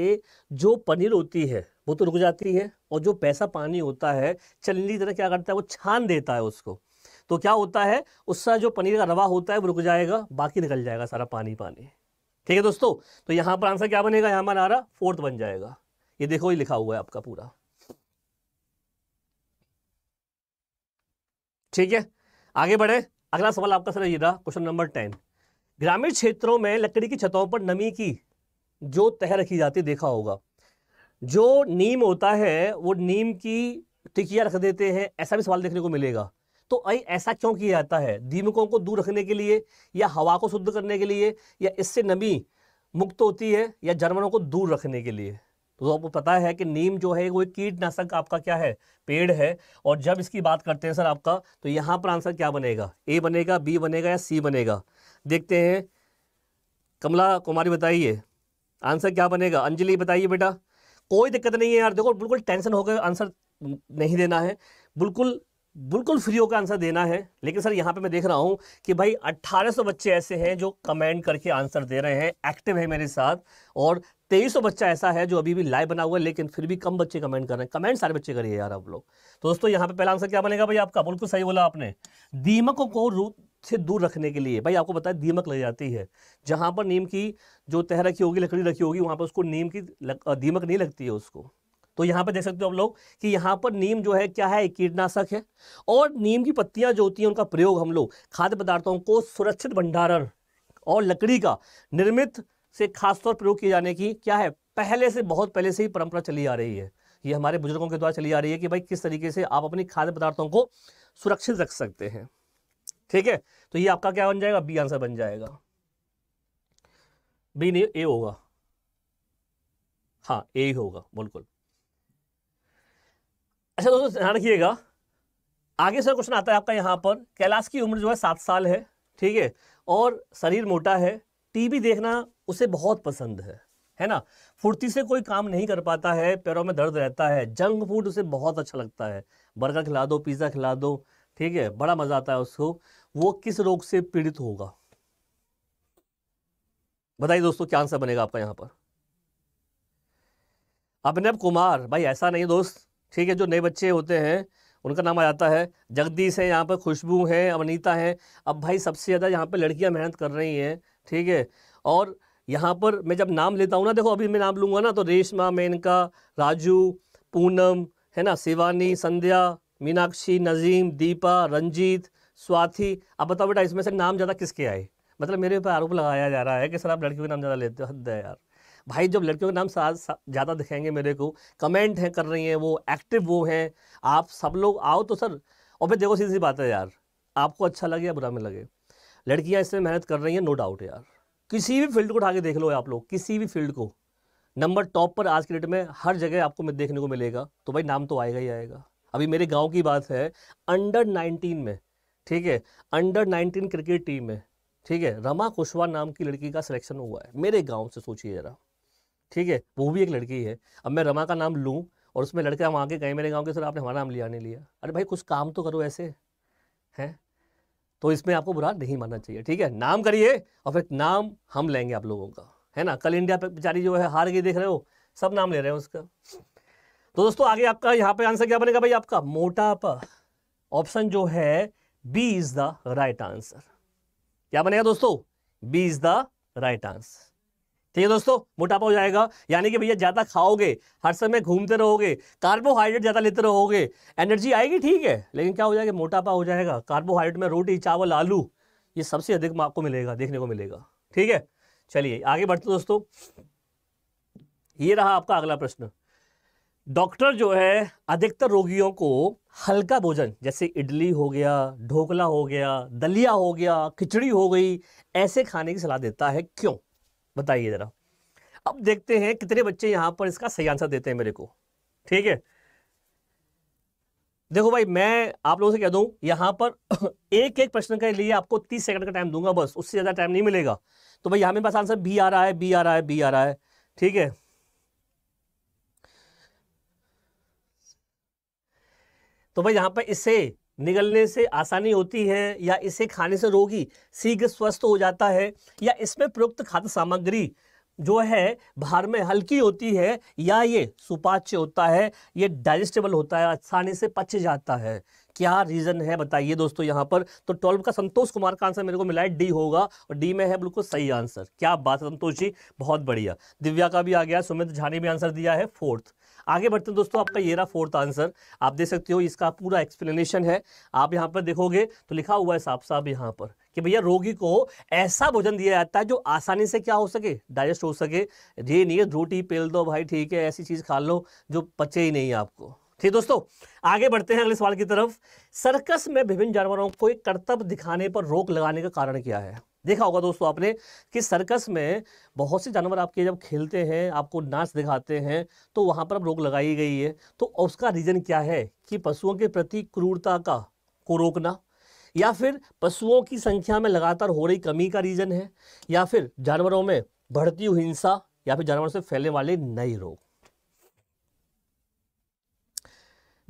जो पनीर होती है वो तो रुक जाती है और जो पैसा पानी होता है चलनी की तरह क्या करता है वो छान देता है उसको तो क्या होता है उसका जो पनीर का रवा होता है वो रुक जाएगा बाकी निकल जाएगा सारा पानी पानी ठीक है दोस्तों तो यहाँ पर आंसर क्या बनेगा यहाँ पर आ रहा फोर्थ बन जाएगा ये देखो ये लिखा हुआ है आपका पूरा ठीक है आगे बढ़े अगला सवाल आपका सर ये रहा क्वेश्चन नंबर टेन ग्रामीण क्षेत्रों में लकड़ी की छतों पर नमी की जो तह रखी जाती है देखा होगा जो नीम होता है वो नीम की टिकिया रख देते हैं ऐसा भी सवाल देखने को मिलेगा तो आई ऐसा क्यों किया जाता है दीमकों को दूर रखने के लिए या हवा को शुद्ध करने के लिए या इससे नमी मुक्त होती है या जानवरों को दूर रखने के लिए तो आपको पता है कि नीम जो है वो एक कीटनाशक आपका क्या है पेड़ है और जब इसकी बात करते हैं सर आपका तो यहाँ पर आंसर क्या बनेगा ए बनेगा बी बनेगा या सी बनेगा देखते हैं कमला कुमारी बताइए आंसर क्या बनेगा अंजलि बताइए बेटा कोई दिक्कत नहीं है यार देखो बिल्कुल टेंशन होकर आंसर नहीं देना है बिल्कुल बिल्कुल फ्री होकर आंसर देना है लेकिन सर यहाँ पे मैं देख रहा हूँ कि भाई 1800 बच्चे ऐसे हैं जो कमेंट करके आंसर दे रहे हैं एक्टिव है मेरे साथ और तेईस बच्चा ऐसा है जो अभी भी लाइव बना हुआ है लेकिन फिर भी कम बच्चे कमेंट कर रहे हैं कमेंट सारे बच्चे करिए यार आप लोग तो दोस्तों यहाँ पे पहला आंसर क्या बनेगा भाई आपका बिल्कुल सही बोला आपने दीमकों को रूप से दूर रखने के लिए भाई आपको पता है दीमक लग जाती है जहाँ पर नीम की जो तह रखी होगी लकड़ी रखी होगी वहाँ पर उसको नीम की लग, दीमक नहीं लगती है उसको तो यहाँ पर देख सकते हो आप लोग कि यहाँ पर नीम जो है क्या है कीटनाशक है और नीम की पत्तियाँ जो होती हैं उनका प्रयोग हम लोग खाद्य पदार्थों को सुरक्षित भंडारण और लकड़ी का निर्मित से खासतौर प्रयोग किए जाने की क्या है पहले से बहुत पहले से ही परंपरा चली आ रही है ये हमारे बुजुर्गों के द्वारा चली आ रही है कि भाई किस तरीके से आप अपनी खाद्य पदार्थों को सुरक्षित रख सकते हैं ठीक है तो ये आपका क्या बन जाएगा बी आंसर बन जाएगा बी नहीं ए होगा हाँ ए ही होगा बिल्कुल अच्छा दोस्तों ध्यान रखिएगा आगे से क्वेश्चन आता है आपका यहाँ पर कैलाश की उम्र जो है सात साल है ठीक है और शरीर मोटा है टीबी देखना उसे बहुत पसंद है है ना फुर्ती से कोई काम नहीं कर पाता है पैरों में दर्द रहता है जंक फूड उसे बहुत अच्छा लगता है बर्गर खिला दो पिज़्ज़ा खिला दो ठीक है बड़ा मज़ा आता है उसको वो किस रोग से पीड़ित होगा बताइए दोस्तों क्या आंसर बनेगा आपका यहाँ पर अभिनव कुमार भाई ऐसा नहीं दोस्त ठीक है जो नए बच्चे होते हैं उनका नाम आ जाता है जगदीश है यहाँ पर खुशबू है अवनीता है अब भाई सबसे ज़्यादा यहाँ पर लड़कियाँ मेहनत कर रही हैं ठीक है और यहाँ पर मैं जब नाम लेता हूँ ना देखो अभी मैं नाम लूँगा ना तो रेशमा मेनका राजू पूनम है ना शिवानी संध्या मीनाक्षी नजीम दीपा रंजीत स्वाति अब बताओ बेटा इसमें से नाम ज़्यादा किसके आए मतलब मेरे ऊपर आरोप लगाया जा रहा है कि सर आप लड़कियों के नाम ज़्यादा लेते हो हद है यार भाई जब लड़कियों के नाम ज़्यादा दिखाएंगे मेरे को कमेंट हैं कर रही हैं वो एक्टिव वो हैं आप सब लोग आओ तो सर और फिर देखो सीधी सी बात है यार आपको अच्छा लगे या बुरा में लगे लड़कियाँ इसमें मेहनत कर रही हैं नो डाउट यार किसी भी फील्ड को उठा के देख लो आप लोग किसी भी फील्ड को नंबर टॉप पर आज के डेट में हर जगह आपको देखने को मिलेगा तो भाई नाम तो आएगा ही आएगा अभी मेरे गांव की बात है अंडर 19 में ठीक है अंडर 19 क्रिकेट टीम में ठीक है रमा कुशवा नाम की लड़की का सिलेक्शन हुआ है मेरे गांव से सोचिए जरा ठीक है वो भी एक लड़की है अब मैं रमा का नाम लूँ और उसमें लड़के हम आके गए मेरे गाँव के सर आपने हमारा नाम लिया नहीं लिया अरे भाई कुछ काम तो करो ऐसे हैं तो इसमें आपको बुरा नहीं मानना चाहिए ठीक है नाम करिए और फिर नाम हम लेंगे आप लोगों का है ना कल इंडिया पे बेचारी जो है हार गई देख रहे हो सब नाम ले रहे हैं उसका तो दोस्तों आगे आपका यहाँ पे आंसर क्या बनेगा भाई आपका मोटापा ऑप्शन जो है B is the right answer क्या बनेगा दोस्तों B is the right answer ठीक है दोस्तों मोटापा हो जाएगा यानी कि भैया ज़्यादा खाओगे हर समय घूमते रहोगे कार्बोहाइड्रेट ज़्यादा लेते रहोगे एनर्जी आएगी ठीक है लेकिन क्या हो जाएगा मोटापा हो जाएगा कार्बोहाइड्रेट में रोटी चावल आलू ये सबसे अधिक आपको मिलेगा देखने को मिलेगा ठीक है चलिए आगे बढ़ते दोस्तों ये रहा आपका अगला प्रश्न डॉक्टर जो है अधिकतर रोगियों को हल्का भोजन जैसे इडली हो गया ढोकला हो गया दलिया हो गया खिचड़ी हो गई ऐसे खाने की सलाह देता है क्यों बताइए ज़रा अब देखते हैं कितने बच्चे यहां पर इसका सही आंसर देते हैं मेरे को ठीक है देखो भाई मैं आप लोगों से कह दूं यहां पर (clears throat) एक एक प्रश्न के लिए आपको तीस सेकंड का टाइम दूंगा बस उससे ज़्यादा टाइम नहीं मिलेगा तो भाई यहां मेरे पास आंसर बी आ रहा है बी आ रहा है बी आ रहा है ठीक है तो भाई यहां पर इसे निगलने से आसानी होती है या इसे खाने से रोगी शीघ्र स्वस्थ हो जाता है या इसमें प्रयुक्त खाद्य सामग्री जो है भार में हल्की होती है या ये सुपाच्य होता है ये डाइजेस्टेबल होता है आसानी से पच जाता है क्या रीज़न है बताइए दोस्तों यहाँ पर तो ट्वेल्व का संतोष कुमार का आंसर मेरे को मिला है डी होगा और डी में है बिल्कुल सही आंसर क्या बात है संतोष जी बहुत बढ़िया दिव्या का भी आ गया सुमित झा ने भी आंसर दिया है फोर्थ आगे बढ़ते हैं दोस्तों आपका ये रहा फोर्थ आंसर आप देख सकते हो इसका पूरा एक्सप्लेनेशन है आप यहाँ पर देखोगे तो लिखा हुआ है साफ साफ यहाँ पर कि भैया रोगी को ऐसा भोजन दिया जाता है जो आसानी से क्या हो सके डाइजेस्ट हो सके ये नहीं है रोटी पेल दो भाई ठीक है ऐसी चीज़ खा लो जो पचे ही नहीं आपको ठीक दोस्तों आगे बढ़ते हैं अगले सवाल की तरफ सर्कस में विभिन्न जानवरों को एक कर्तव्य दिखाने पर रोक लगाने का कारण क्या है देखा होगा दोस्तों आपने कि सर्कस में बहुत से जानवर आपके जब खेलते हैं आपको नाच दिखाते हैं तो वहाँ पर अब रोक लगाई गई है तो उसका रीज़न क्या है कि पशुओं के प्रति क्रूरता का को रोकना या फिर पशुओं की संख्या में लगातार हो रही कमी का रीज़न है या फिर जानवरों में बढ़ती हुई हिंसा या फिर जानवरों से फैलने वाले नए रोग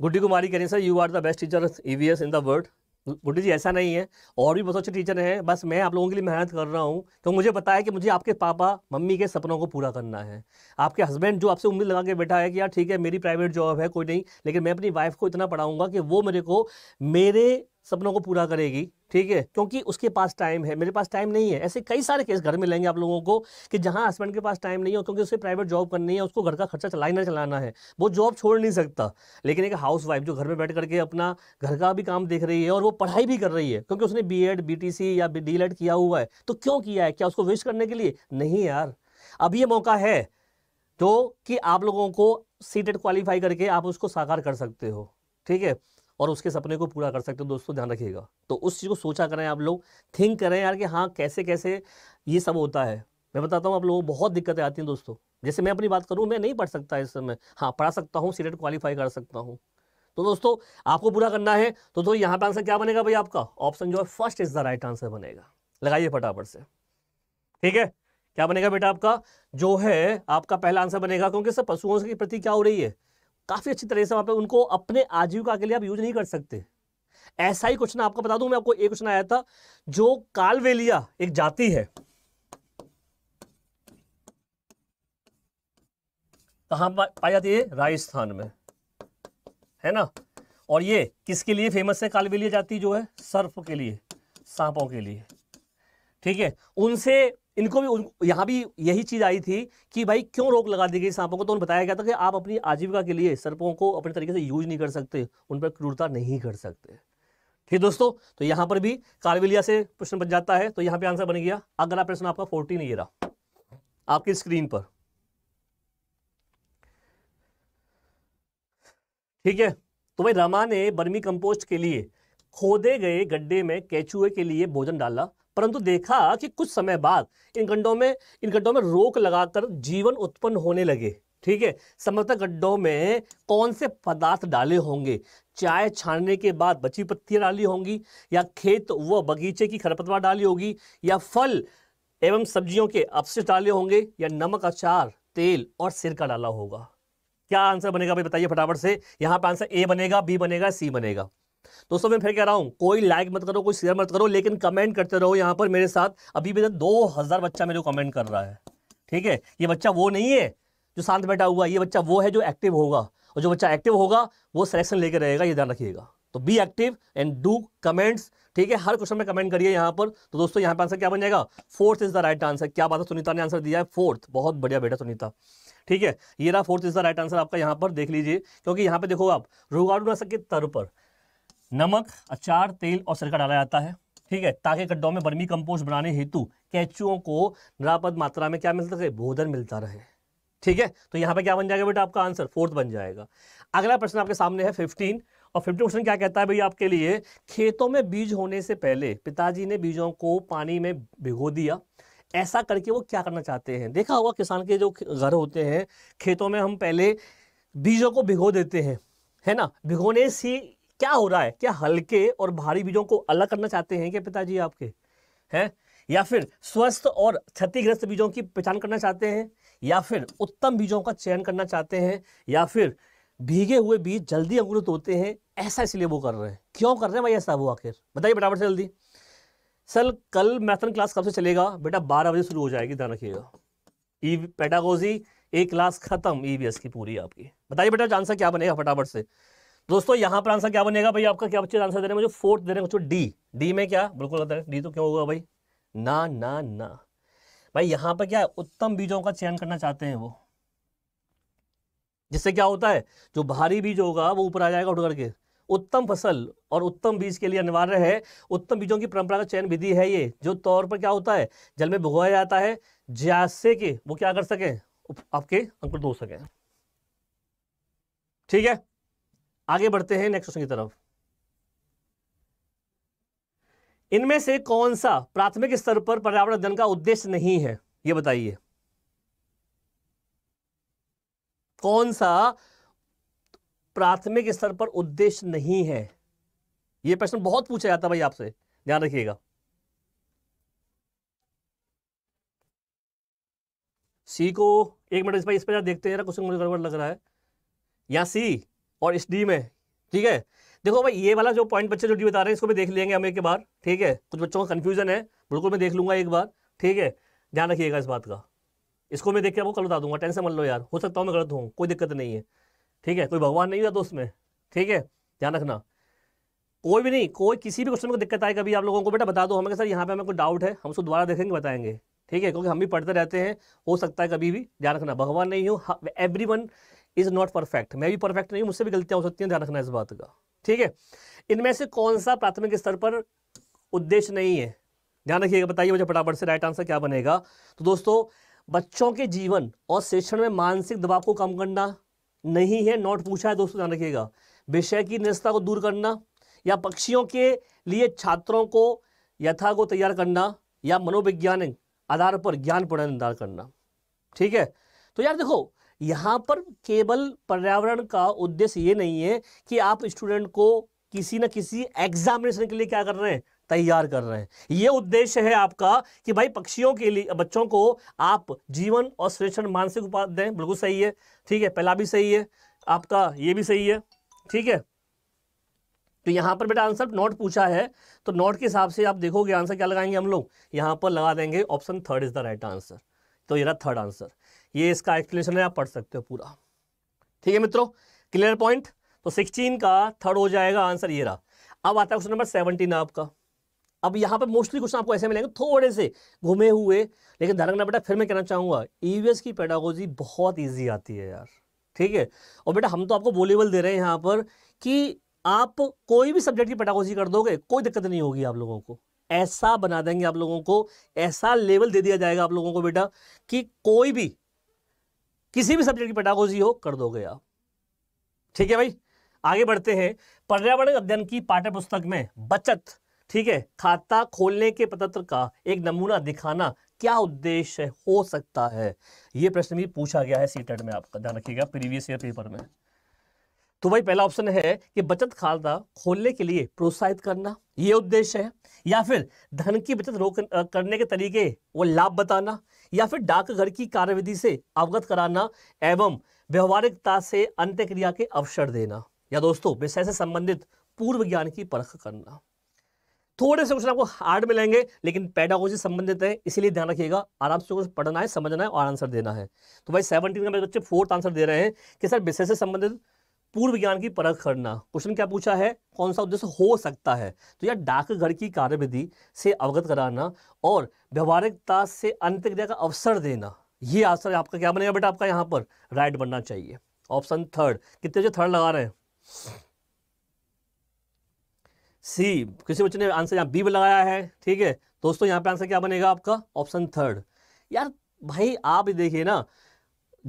गुड्डी कुमारी कह हैं sir you are the best teacher EVS in the world बुढ़ी जी ऐसा नहीं है और भी बहुत अच्छे टीचर हैं बस मैं आप लोगों के लिए मेहनत कर रहा हूँ तो मुझे पता है कि मुझे आपके पापा मम्मी के सपनों को पूरा करना है आपके हस्बैंड जो आपसे उम्मीद लगा के बैठा है कि यार ठीक है मेरी प्राइवेट जॉब है कोई नहीं लेकिन मैं अपनी वाइफ को इतना पढ़ाऊँगा कि वो मेरे को मेरे सपनों को पूरा करेगी ठीक है क्योंकि उसके पास टाइम है मेरे पास टाइम नहीं है ऐसे कई सारे केस घर में लेंगे आप लोगों को कि जहाँ हस्बैंड के पास टाइम नहीं हो क्योंकि उसे प्राइवेट जॉब करनी है उसको घर का खर्चा चलाना चलाना है वो जॉब छोड़ नहीं सकता लेकिन एक हाउस वाइफ जो घर में बैठ करके अपना घर का भी काम देख रही है और वो पढ़ाई भी कर रही है क्योंकि उसने B Ed B T C या डी एड किया हुआ है तो क्यों किया है क्या उसको वेस्ट करने के लिए नहीं यार अब ये मौका है तो कि आप लोगों को सीटेड क्वालिफाई करके आप उसको साकार कर सकते हो ठीक है और उसके सपने को पूरा कर सकते हो दोस्तों ध्यान रखिएगा तो उस चीज़ को सोचा करें आप लोग थिंक करें यार कि हाँ कैसे कैसे ये सब होता है मैं बताता हूँ आप लोगों को बहुत दिक्कतें आती हैं दोस्तों जैसे मैं अपनी बात करूँ मैं नहीं पढ़ सकता इस समय हाँ पढ़ा सकता हूँ सीरेट क्वालिफाई कर सकता हूँ तो दोस्तों आपको पूरा करना है तो दोस्तों यहाँ पर आंसर क्या बनेगा भाई आपका ऑप्शन जो है first is the right answer बनेगा लगाइए फटाफट से ठीक है क्या बनेगा बेटा आपका जो है आपका पहला आंसर बनेगा क्योंकि सर पशुओं के प्रति क्या हो रही है काफ़ी अच्छी तरह से वहाँ पे उनको अपने आजीविका के लिए आप यूज नहीं कर सकते ऐसा ही क्वेश्चन आपको बता दूं मैं आपको एक क्वेश्चन आया था जो कालवेलिया एक जाति है कहा पाई जाती है राजस्थान में है ना और ये किसके लिए फेमस है कालवेलिया जाति जो है सर्फ के लिए सांपों के लिए ठीक है उनसे इनको भी यहाँ भी यही चीज़ आई थी कि भाई क्यों रोक लगा दी गई सांपों को तो उन्हें बताया गया था कि आप अपनी आजीविका के लिए सर्पों को अपने तरीके से यूज नहीं कर सकते उन पर क्रूरता नहीं कर सकते ठीक दोस्तों तो यहाँ पर भी कारविलिया से प्रश्न बन जाता है तो यहाँ पे आंसर बन गया अगला प्रश्न आपका फोर्टीन ये रहा आपकी स्क्रीन पर ठीक है तो भाई रमा ने बर्मी कंपोस्ट के लिए खोदे गए गड्ढे में कैचुए के लिए भोजन डाला परंतु देखा कि कुछ समय बाद इन गड्ढों में इन गड्ढों में रोक लगाकर जीवन उत्पन्न होने लगे ठीक है समर्थक गड्ढों में कौन से पदार्थ डाले होंगे चाय छानने के बाद बची पत्तियां डाली होंगी या खेत व बगीचे की खरपतवार डाली होगी या फल एवं सब्जियों के अवशेष डाले होंगे या नमक अचार तेल और सिरका डाला होगा क्या आंसर बनेगा भाई बताइए फटाफट से यहाँ पर आंसर ए बनेगा बी बनेगा सी बनेगा दोस्तों मैं फिर कह रहा हूँ कोई लाइक मत करो कोई शेयर मत करो लेकिन कमेंट करते रहो यहाँ पर मेरे साथ अभी भी दो हज़ार बच्चा मेरे को कमेंट कर रहा है ठीक है ये बच्चा वो नहीं है जो शांत बैठा हुआ ये बच्चा वो है जो एक्टिव होगा और जो बच्चा एक्टिव होगा वो सिलेक्शन लेकर रहेगा ये ध्यान रखिएगा तो be active and do comments ठीक है हर क्वेश्चन में कमेंट करिए यहाँ पर तो दोस्तों यहाँ पर आंसर क्या बन जाएगा fourth is the right answer क्या बात है सुनीता ने आंसर दिया है फोर्थ बहुत बढ़िया बेटा सुनीता ठीक है ये रहा fourth is the right answer आपका यहाँ पर देख लीजिए क्योंकि यहाँ पे देखो आप रुगाड़ू नशक के तर पर नमक अचार तेल और सरका डाला जाता है ठीक है ताकि गड्ढों में बर्मी कंपोस्ट बनाने हेतु कैचुओं को निरापद मात्रा में क्या मिलता रहे भोजन मिलता रहे ठीक है तो यहाँ पे क्या बन जाएगा बेटा आपका आंसर फोर्थ बन जाएगा अगला प्रश्न आपके सामने है फिफ्टीन और फिफ्टीन क्वेश्चन क्या कहता है भैया आपके लिए खेतों में बीज होने से पहले पिताजी ने बीजों को पानी में भिगो दिया ऐसा करके वो क्या करना चाहते हैं देखा होगा किसान के जो घर होते हैं खेतों में हम पहले बीजों को भिगो देते हैं है ना भिगोने से क्या हो रहा है क्या हल्के और भारी बीजों को अलग करना चाहते हैं क्या पिताजी आपके हैं या फिर स्वस्थ और क्षतिग्रस्त बीजों की पहचान करना चाहते हैं या फिर उत्तम बीजों का चयन करना चाहते हैं या फिर भीगे हुए बीज जल्दी अंकुरित होते हैं ऐसा इसलिए वो कर रहे हैं क्यों कर रहे हैं भाई ऐसा वो आखिर बताइए फटाफट से जल्दी सर कल मैथन क्लास कब से चलेगा बेटा बारह बजे शुरू हो जाएगी ध्यान रखिएगा ई पेडागोजी एक क्लास खत्म ई की पूरी आपकी बताइए बेटा आंसर क्या बनेगा फटाफट से दोस्तों यहाँ पर आंसर क्या बनेगा भाई आपका क्या बच्चे आंसर दे रहे मुझे फोर्थ दे रहे हैं डी डी में क्या बिल्कुल गलत है डी तो क्यों होगा भाई ना ना ना भाई यहाँ पर क्या है उत्तम बीजों का चयन करना चाहते हैं वो जिससे क्या होता है जो भारी बीज होगा वो ऊपर आ जाएगा उठ करके उत्तम फसल और उत्तम बीज के लिए अनिवार्य है उत्तम बीजों की परंपरागत चयन विधि है ये जो तौर पर क्या होता है जल में भुगोया जाता है जैसे के वो क्या कर सके आपके अंकुर हो सके ठीक है आगे बढ़ते हैं नेक्स्ट क्वेश्चन की तरफ इनमें से कौन सा प्राथमिक स्तर पर पर्यावरण अध्ययन का उद्देश्य नहीं है यह बताइए कौन सा प्राथमिक स्तर पर उद्देश्य नहीं है यह प्रश्न बहुत पूछा जाता है भाई आपसे ध्यान रखिएगा सी को एक मिनट इस पर देखते हैं क्वेश्चन मुझे गड़बड़ लग रहा है या सी और इस डी में ठीक है देखो भाई ये वाला जो पॉइंट बच्चे जो डी बता रहे हैं इसको भी देख लेंगे हम एक बार ठीक है कुछ बच्चों का कन्फ्यूजन है बिल्कुल मैं देख लूंगा एक बार ठीक है ध्यान रखिएगा इस बात का इसको मैं देख के आपको कल बता दूंगा टेंशन मान लो यार हो सकता हूँ मैं गलत हूँ कोई दिक्कत नहीं है ठीक है कोई भगवान नहीं हुआ दोस्त तो में ठीक है ध्यान रखना कोई भी नहीं कोई किसी भी क्वेश्चन में दिक्कत आए कभी आप लोगों को बेटा बता दो हमें सर यहाँ पे हमें कोई डाउट है हम उसको दोबारा देखेंगे बताएंगे ठीक है क्योंकि हम भी पढ़ते रहते हैं हो सकता है कभी भी ध्यान रखना भगवान नहीं हूँ everyone is not perfect मैं भी परफेक्ट नहीं मुझसे भी गलतियां हो सकती हैं ध्यान रखना इस बात का ठीक है इनमें से कौन सा प्राथमिक स्तर पर उद्देश्य नहीं है ध्यान रखिएगा बताइए मुझे फटाफट से राइट आंसर क्या बनेगा तो दोस्तों बच्चों के जीवन और शिक्षण में मानसिक दबाव को कम करना नहीं है नॉट पूछा है दोस्तों ध्यान रखिएगा विषय की निष्ठा को दूर करना या पक्षियों के लिए छात्रों को यथा को तैयार करना या मनोवैज्ञानिक आधार पर ज्ञान पुनर्निर्धार करना ठीक है तो यार देखो यहाँ पर केवल पर्यावरण का उद्देश्य ये नहीं है कि आप स्टूडेंट को किसी न किसी एग्जामिनेशन के लिए क्या कर रहे हैं तैयार कर रहे हैं ये उद्देश्य है आपका कि भाई पक्षियों के लिए बच्चों को आप जीवन और श्रेष्ठ मानसिक उपाध दें बिल्कुल सही है ठीक है पहला भी सही है आपका ये भी सही है ठीक है तो यहाँ पर बेटा आंसर नोट पूछा है तो नोट के हिसाब से आप देखोगे आंसर क्या लगाएंगे हम लोग यहाँ पर लगा देंगे option third is the right answer तो ये रहा थर्ड आंसर ये इसका एक्सप्लेनेशन है आप पढ़ सकते हो पूरा ठीक है मित्रों क्लियर पॉइंट तो सिक्सटीन का थर्ड हो जाएगा आंसर ये रहा अब आता है क्वेश्चन नंबर सेवनटीन आपका अब यहाँ पर मोस्टली क्वेश्चन आपको ऐसे मिलेंगे थोड़े से घुमे हुए लेकिन धरंगना बेटा फिर मैं कहना चाहूँगा ईवीएस e की पैडागोजी बहुत ईजी आती है यार ठीक है और बेटा हम तो आपको बोलेबल दे रहे हैं यहाँ पर कि आप कोई भी सब्जेक्ट की पेटागोजी कर दोगे कोई दिक्कत नहीं होगी आप लोगों को ऐसा बना देंगे आप लोगों को ऐसा लेवल दे दिया जाएगा आप लोगों को बेटा कि कोई भी किसी भी सब्जेक्ट की पेटागोजी हो कर दोगे आप ठीक है भाई आगे बढ़ते हैं पर्यावरण अध्ययन की पाठ्य पुस्तक में बचत ठीक है खाता खोलने के पत्र का एक नमूना दिखाना क्या उद्देश्य हो सकता है यह प्रश्न भी पूछा गया है सीटेट e में आपका ध्यान रखिएगा प्रीवियस ईयर पेपर में तो भाई पहला ऑप्शन है कि बचत खाता खोलने के लिए प्रोत्साहित करना ये उद्देश्य है या फिर धन की बचत रोक करने के तरीके वो लाभ बताना या फिर डाकघर की कार्यविधि से अवगत कराना एवं व्यवहारिकता से अंत्यक्रिया के अवसर देना या दोस्तों विषय से संबंधित पूर्व ज्ञान की परख करना थोड़े से क्वेश्चन आपको हार्ड मिलेंगे लेकिन पैडागोजी संबंधित है इसीलिए ध्यान रखिएगा आराम से कुछ पढ़ना है समझना है और आंसर देना है तो भाई सेवनटीन में बच्चे फोर्थ आंसर दे रहे हैं कि सर विषय से संबंधित पूर्व ज्ञान की परख करना क्वेश्चन क्या पूछा है कौन सा उद्देश्य हो सकता है तो यह डाकघर की कार्यविधि से अवगत कराना और व्यवहारिकता से अंत्यक्रिया का अवसर देना ये आंसर आपका क्या बनेगा बेटा आपका यहाँ पर राइट बनना चाहिए ऑप्शन थर्ड कितने जो थर्ड लगा रहे हैं सी किसी बच्चे ने आंसर यहाँ बी में लगाया है ठीक है दोस्तों यहाँ पे आंसर क्या बनेगा आपका ऑप्शन थर्ड यार भाई आप देखिए ना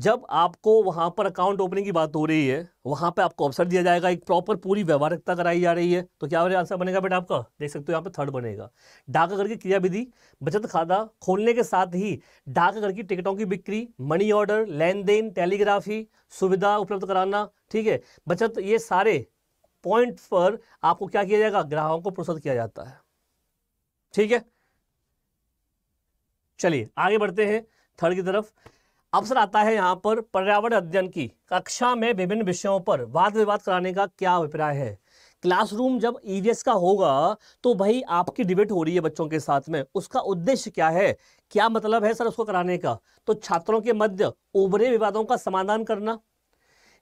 जब आपको वहाँ पर अकाउंट ओपनिंग की बात हो रही है वहाँ पे आपको अवसर दिया जाएगा एक प्रॉपर पूरी व्यवहारिकता कराई जा रही है तो क्या आंसर बनेगा बेटा आपका देख सकते हो यहाँ पे थर्ड बनेगा डाकघर की क्रियाविधि बचत खाता खोलने के साथ ही डाकघर की टिकटों की बिक्री मनी ऑर्डर लेन देन टेलीग्राफी सुविधा उपलब्ध कराना ठीक है बचत ये सारे पॉइंट पर आपको क्या किया जाएगा ग्राहकों को प्रोत्साहित किया जाता है ठीक है चलिए आगे बढ़ते हैं थर्ड की तरफ अवसर आता है यहाँ पर पर्यावरण अध्ययन की कक्षा में विभिन्न विषयों पर वाद विवाद कराने का क्या अभिप्राय है क्लासरूम जब ईवीएस e का होगा तो भाई आपकी डिबेट हो रही है बच्चों के साथ में उसका उद्देश्य क्या है क्या मतलब है सर उसको कराने का तो छात्रों के मध्य उभरे विवादों का समाधान करना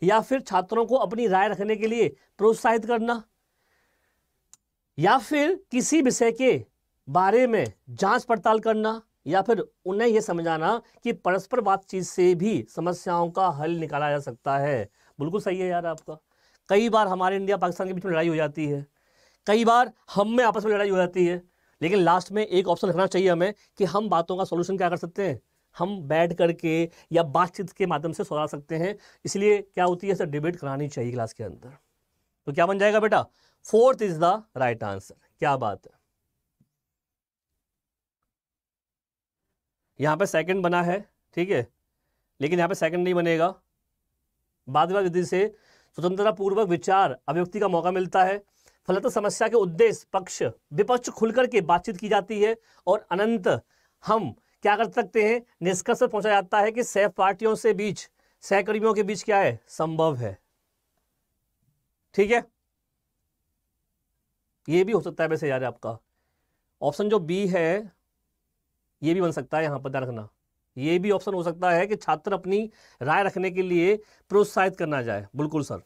या फिर छात्रों को अपनी राय रखने के लिए प्रोत्साहित करना या फिर किसी विषय के बारे में जांच पड़ताल करना या फिर उन्हें यह समझाना कि परस्पर बातचीत से भी समस्याओं का हल निकाला जा सकता है बिल्कुल सही है यार आपका कई बार हमारे इंडिया पाकिस्तान के बीच में लड़ाई हो जाती है कई बार हम में आपस में लड़ाई हो जाती है लेकिन लास्ट में एक ऑप्शन रखना चाहिए हमें कि हम बातों का सोल्यूशन क्या कर सकते हैं हम बैठ करके या बातचीत के माध्यम से सुधार सकते हैं इसलिए क्या होती है सर डिबेट करानी चाहिए क्लास के अंदर तो क्या बन जाएगा बेटा fourth is the right answer क्या बात है यहाँ पे सेकंड बना है ठीक है लेकिन यहाँ पे सेकंड नहीं बनेगा बाद विधि से स्वतंत्रता पूर्वक विचार अभिव्यक्ति का मौका मिलता है फलत समस्या के उद्देश्य पक्ष विपक्ष खुलकर के बातचीत की जाती है और अनंत हम क्या कर सकते हैं निष्कर्ष पर पहुंचा जाता है कि सह पार्टियों से बीच सहकर्मियों के बीच क्या है संभव है ठीक है ये भी हो सकता है वैसे यार आपका ऑप्शन जो बी है ये भी बन सकता है यहाँ पर ध्यान रखना ये भी ऑप्शन हो सकता है कि छात्र अपनी राय रखने के लिए प्रोत्साहित करना जाए बिल्कुल सर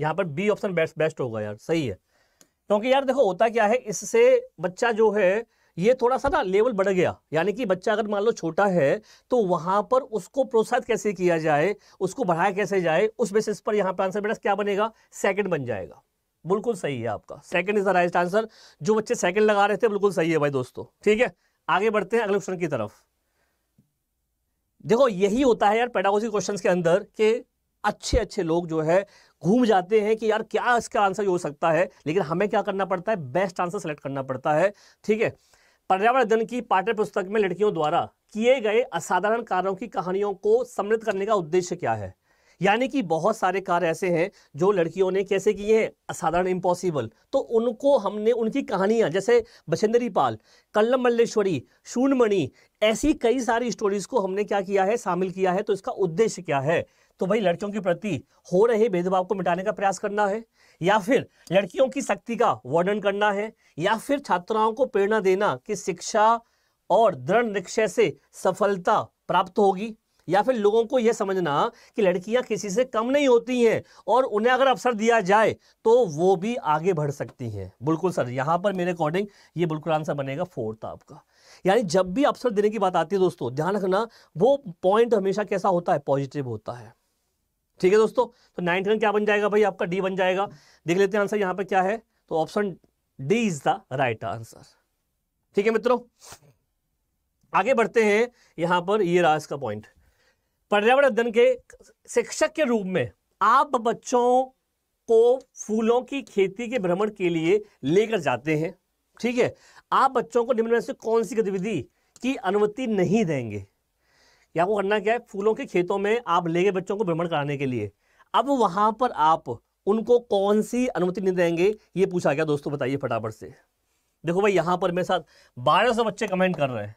यहाँ पर बी ऑप्शन बेस्ट बेस्ट होगा यार सही है क्योंकि यार देखो होता क्या है इससे बच्चा जो है ये थोड़ा सा ना लेवल बढ़ गया यानी कि बच्चा अगर मान लो छोटा है तो वहां पर उसको प्रोत्साहित कैसे किया जाए उसको बढ़ाया कैसे जाए उस बेसिस पर यहाँ पर आंसर बेटा क्या बनेगा सेकंड बन जाएगा बिल्कुल सही है आपका second is the right answer जो बच्चे सेकंड लगा रहे थे बिल्कुल सही है भाई दोस्तों ठीक है आगे बढ़ते हैं अगले क्वेश्चन की तरफ देखो यही होता है यार पेडागोजी क्वेश्चन के अंदर कि अच्छे अच्छे लोग जो है घूम जाते हैं कि यार क्या इसका आंसर हो सकता है लेकिन हमें क्या करना पड़ता है बेस्ट आंसर सेलेक्ट करना पड़ता है ठीक है पर्यावरण दिन की पाठ्य पुस्तक में लड़कियों द्वारा किए गए असाधारण कार्यों की कहानियों को सम्मिलित करने का उद्देश्य क्या है यानी कि बहुत सारे कार्य ऐसे हैं जो लड़कियों ने कैसे किए हैं असाधारण इम्पॉसिबल तो उनको हमने उनकी कहानियाँ जैसे बछेंद्री पाल कल्लम मल्लेश्वरी शूनमणि ऐसी कई सारी स्टोरीज़ को हमने क्या किया है शामिल किया है तो इसका उद्देश्य क्या है तो भाई लड़कियों के प्रति हो रहे भेदभाव को मिटाने का प्रयास करना है या फिर लड़कियों की शक्ति का वर्णन करना है या फिर छात्राओं को प्रेरणा देना कि शिक्षा और दृढ़ निश्चय से सफलता प्राप्त होगी या फिर लोगों को यह समझना कि लड़कियां किसी से कम नहीं होती हैं और उन्हें अगर अवसर दिया जाए तो वो भी आगे बढ़ सकती हैं बिल्कुल सर यहां पर मेरे अकॉर्डिंग ये बिल्कुल आंसर बनेगा फोर्थ आपका यानी जब भी अवसर देने की बात आती है दोस्तों ध्यान रखना वो पॉइंट हमेशा कैसा होता है पॉजिटिव होता है ठीक है दोस्तों तो नाइन्थ क्या बन जाएगा भाई आपका डी बन जाएगा देख लेते हैं आंसर यहाँ पर क्या है तो option D is the right answer ठीक है मित्रों आगे बढ़ते हैं यहां पर ये रहा इसका पॉइंट पर्यावरण अध्ययन के शिक्षक के रूप में आप बच्चों को फूलों की खेती के भ्रमण के लिए लेकर जाते हैं ठीक है आप बच्चों को निम्न में से कौन सी गतिविधि की अनुमति नहीं देंगे या वो करना क्या है फूलों के खेतों में आप ले गए बच्चों को भ्रमण कराने के लिए अब वहां पर आप उनको कौन सी अनुमति नहीं देंगे ये पूछा गया दोस्तों बताइए फटाफट से देखो भाई यहाँ पर मेरे साथ बारह सौ बच्चे कमेंट कर रहे हैं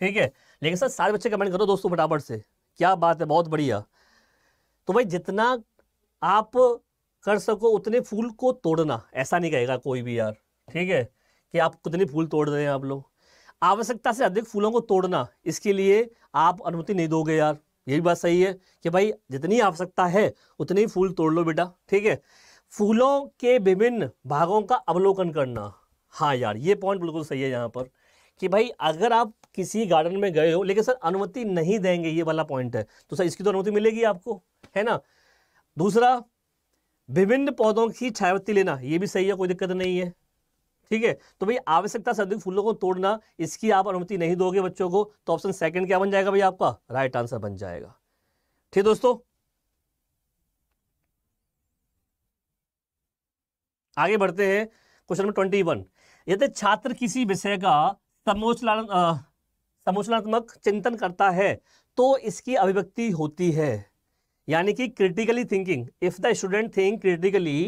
ठीक है लेकिन सर सारे बच्चे कमेंट करो दोस्तों फटाफट से क्या बात है बहुत बढ़िया तो भाई जितना आप कर सको उतने फूल को तोड़ना ऐसा नहीं कहेगा कोई भी यार ठीक है कि आप कितने फूल तोड़ रहे हैं आप लोग आवश्यकता से अधिक फूलों को तोड़ना इसके लिए आप अनुमति नहीं दोगे यार यही बात सही है कि भाई जितनी आवश्यकता है उतने ही फूल तोड़ लो बेटा ठीक है फूलों के विभिन्न भागों का अवलोकन करना हाँ यार ये पॉइंट बिल्कुल सही है यहाँ पर कि भाई अगर आप किसी गार्डन में गए हो लेकिन सर अनुमति नहीं देंगे ये वाला पॉइंट है तो सर इसकी तो अनुमति मिलेगी आपको है ना दूसरा विभिन्न पौधों की छायावती लेना ये भी सही है कोई दिक्कत नहीं है ठीक है तो भाई आवश्यकता से अधिक फूलों को तोड़ना इसकी आप अनुमति नहीं दोगे बच्चों को तो ऑप्शन सेकंड क्या बन जाएगा भाई आपका राइट आंसर बन जाएगा ठीक दोस्तों आगे बढ़ते हैं क्वेश्चन नंबर ट्वेंटी वन यदि छात्र किसी विषय का समोच्च समोचनात्मक चिंतन करता है तो इसकी अभिव्यक्ति होती है यानी कि critically thinking if the student think critically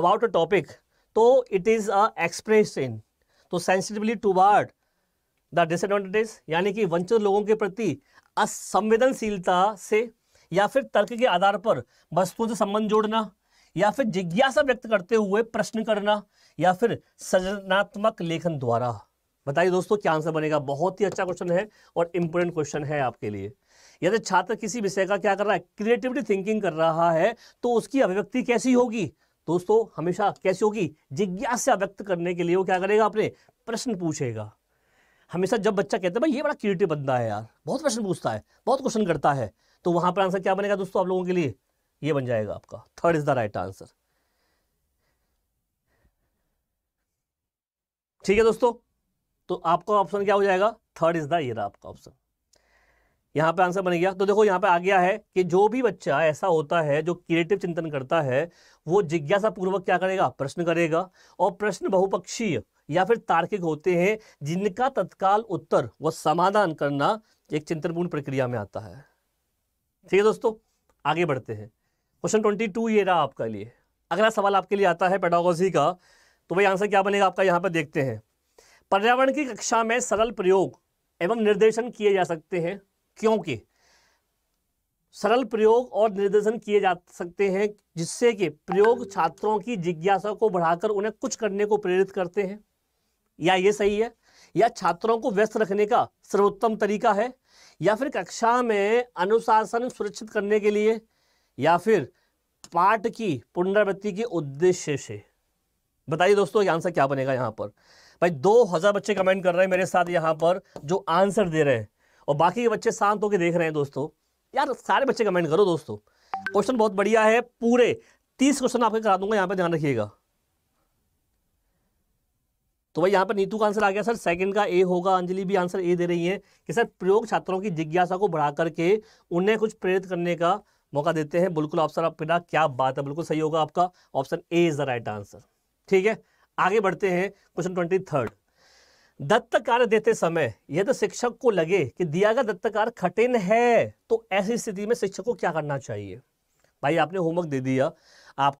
about a topic तो इट इज़ अ एक्सप्रेशन तो सेंसिटिवली टू द डिसएडवांटेज यानी कि वंचित लोगों के प्रति असंवेदनशीलता से या फिर तर्क के आधार पर वस्तुओं से संबंध जोड़ना या फिर जिज्ञासा व्यक्त करते हुए प्रश्न करना या फिर सृजनात्मक लेखन द्वारा बताइए दोस्तों क्या आंसर बनेगा बहुत ही अच्छा क्वेश्चन है और इम्पोर्टेंट क्वेश्चन है आपके लिए यदि छात्र किसी विषय का क्या कर रहा है क्रिएटिविटी थिंकिंग कर रहा है तो उसकी अभिव्यक्ति कैसी होगी दोस्तों हमेशा कैसी होगी जिज्ञासा व्यक्त करने के लिए वो क्या करेगा अपने प्रश्न पूछेगा हमेशा जब बच्चा कहता है भाई ये बड़ा क्रिएटिव बंदा है यार बहुत प्रश्न पूछता है बहुत क्वेश्चन करता है तो वहां पर आंसर क्या बनेगा दोस्तों आप लोगों के लिए ये बन जाएगा आपका third is the right answer ठीक है दोस्तों तो आपका ऑप्शन क्या हो जाएगा थर्ड इज द ये रहा आपका ऑप्शन यहाँ पे आंसर बन गया तो देखो यहाँ पे आ गया है कि जो भी बच्चा ऐसा होता है जो क्रिएटिव चिंतन करता है वो जिज्ञासा पूर्वक क्या करेगा प्रश्न करेगा और प्रश्न बहुपक्षीय या फिर तार्किक होते हैं जिनका तत्काल उत्तर व समाधान करना एक चिंतनपूर्ण प्रक्रिया में आता है ठीक है दोस्तों आगे बढ़ते हैं क्वेश्चन ट्वेंटी टू ये रहा आपका लिए अगला सवाल आपके लिए आता है पेडागोजी का तो भाई आंसर क्या बनेगा आपका यहाँ पर देखते हैं पर्यावरण की कक्षा में सरल प्रयोग एवं निर्देशन किए जा सकते हैं क्योंकि सरल प्रयोग और निर्देशन किए जा सकते हैं जिससे कि प्रयोग छात्रों की जिज्ञासा को बढ़ाकर उन्हें कुछ करने को प्रेरित करते हैं या ये सही है या छात्रों को व्यस्त रखने का सर्वोत्तम तरीका है या फिर कक्षा में अनुशासन सुरक्षित करने के लिए या फिर पाठ की पुनरावृत्ति के उद्देश्य से बताइए दोस्तों आंसर क्या बनेगा यहाँ पर भाई दो हज़ार बच्चे कमेंट कर रहे हैं मेरे साथ यहाँ पर जो आंसर दे रहे हैं और बाकी के बच्चे शांत होकर देख रहे हैं दोस्तों यार सारे बच्चे कमेंट करो दोस्तों क्वेश्चन बहुत बढ़िया है पूरे तीस क्वेश्चन आपके करा दूंगा यहाँ पर ध्यान रखिएगा तो भाई यहाँ पर नीतू का आंसर आ गया सर सेकंड का ए होगा अंजलि भी आंसर ए दे रही है कि सर प्रयोग छात्रों की जिज्ञासा को बढ़ा करके उन्हें कुछ प्रेरित करने का मौका देते हैं बिल्कुल ऑप्शन आप बिना क्या बात है बिल्कुल सही होगा आपका option A is the right answer ठीक है आगे बढ़ते हैं क्वेश्चन ट्वेंटी थर्ड दत्त कार्य देते समय यदि शिक्षक को लगे कि दिया गया दत्त कार्य कठिन है तो ऐसी स्थिति में शिक्षक को क्या करना चाहिए भाई आपने होमवर्क दे दिया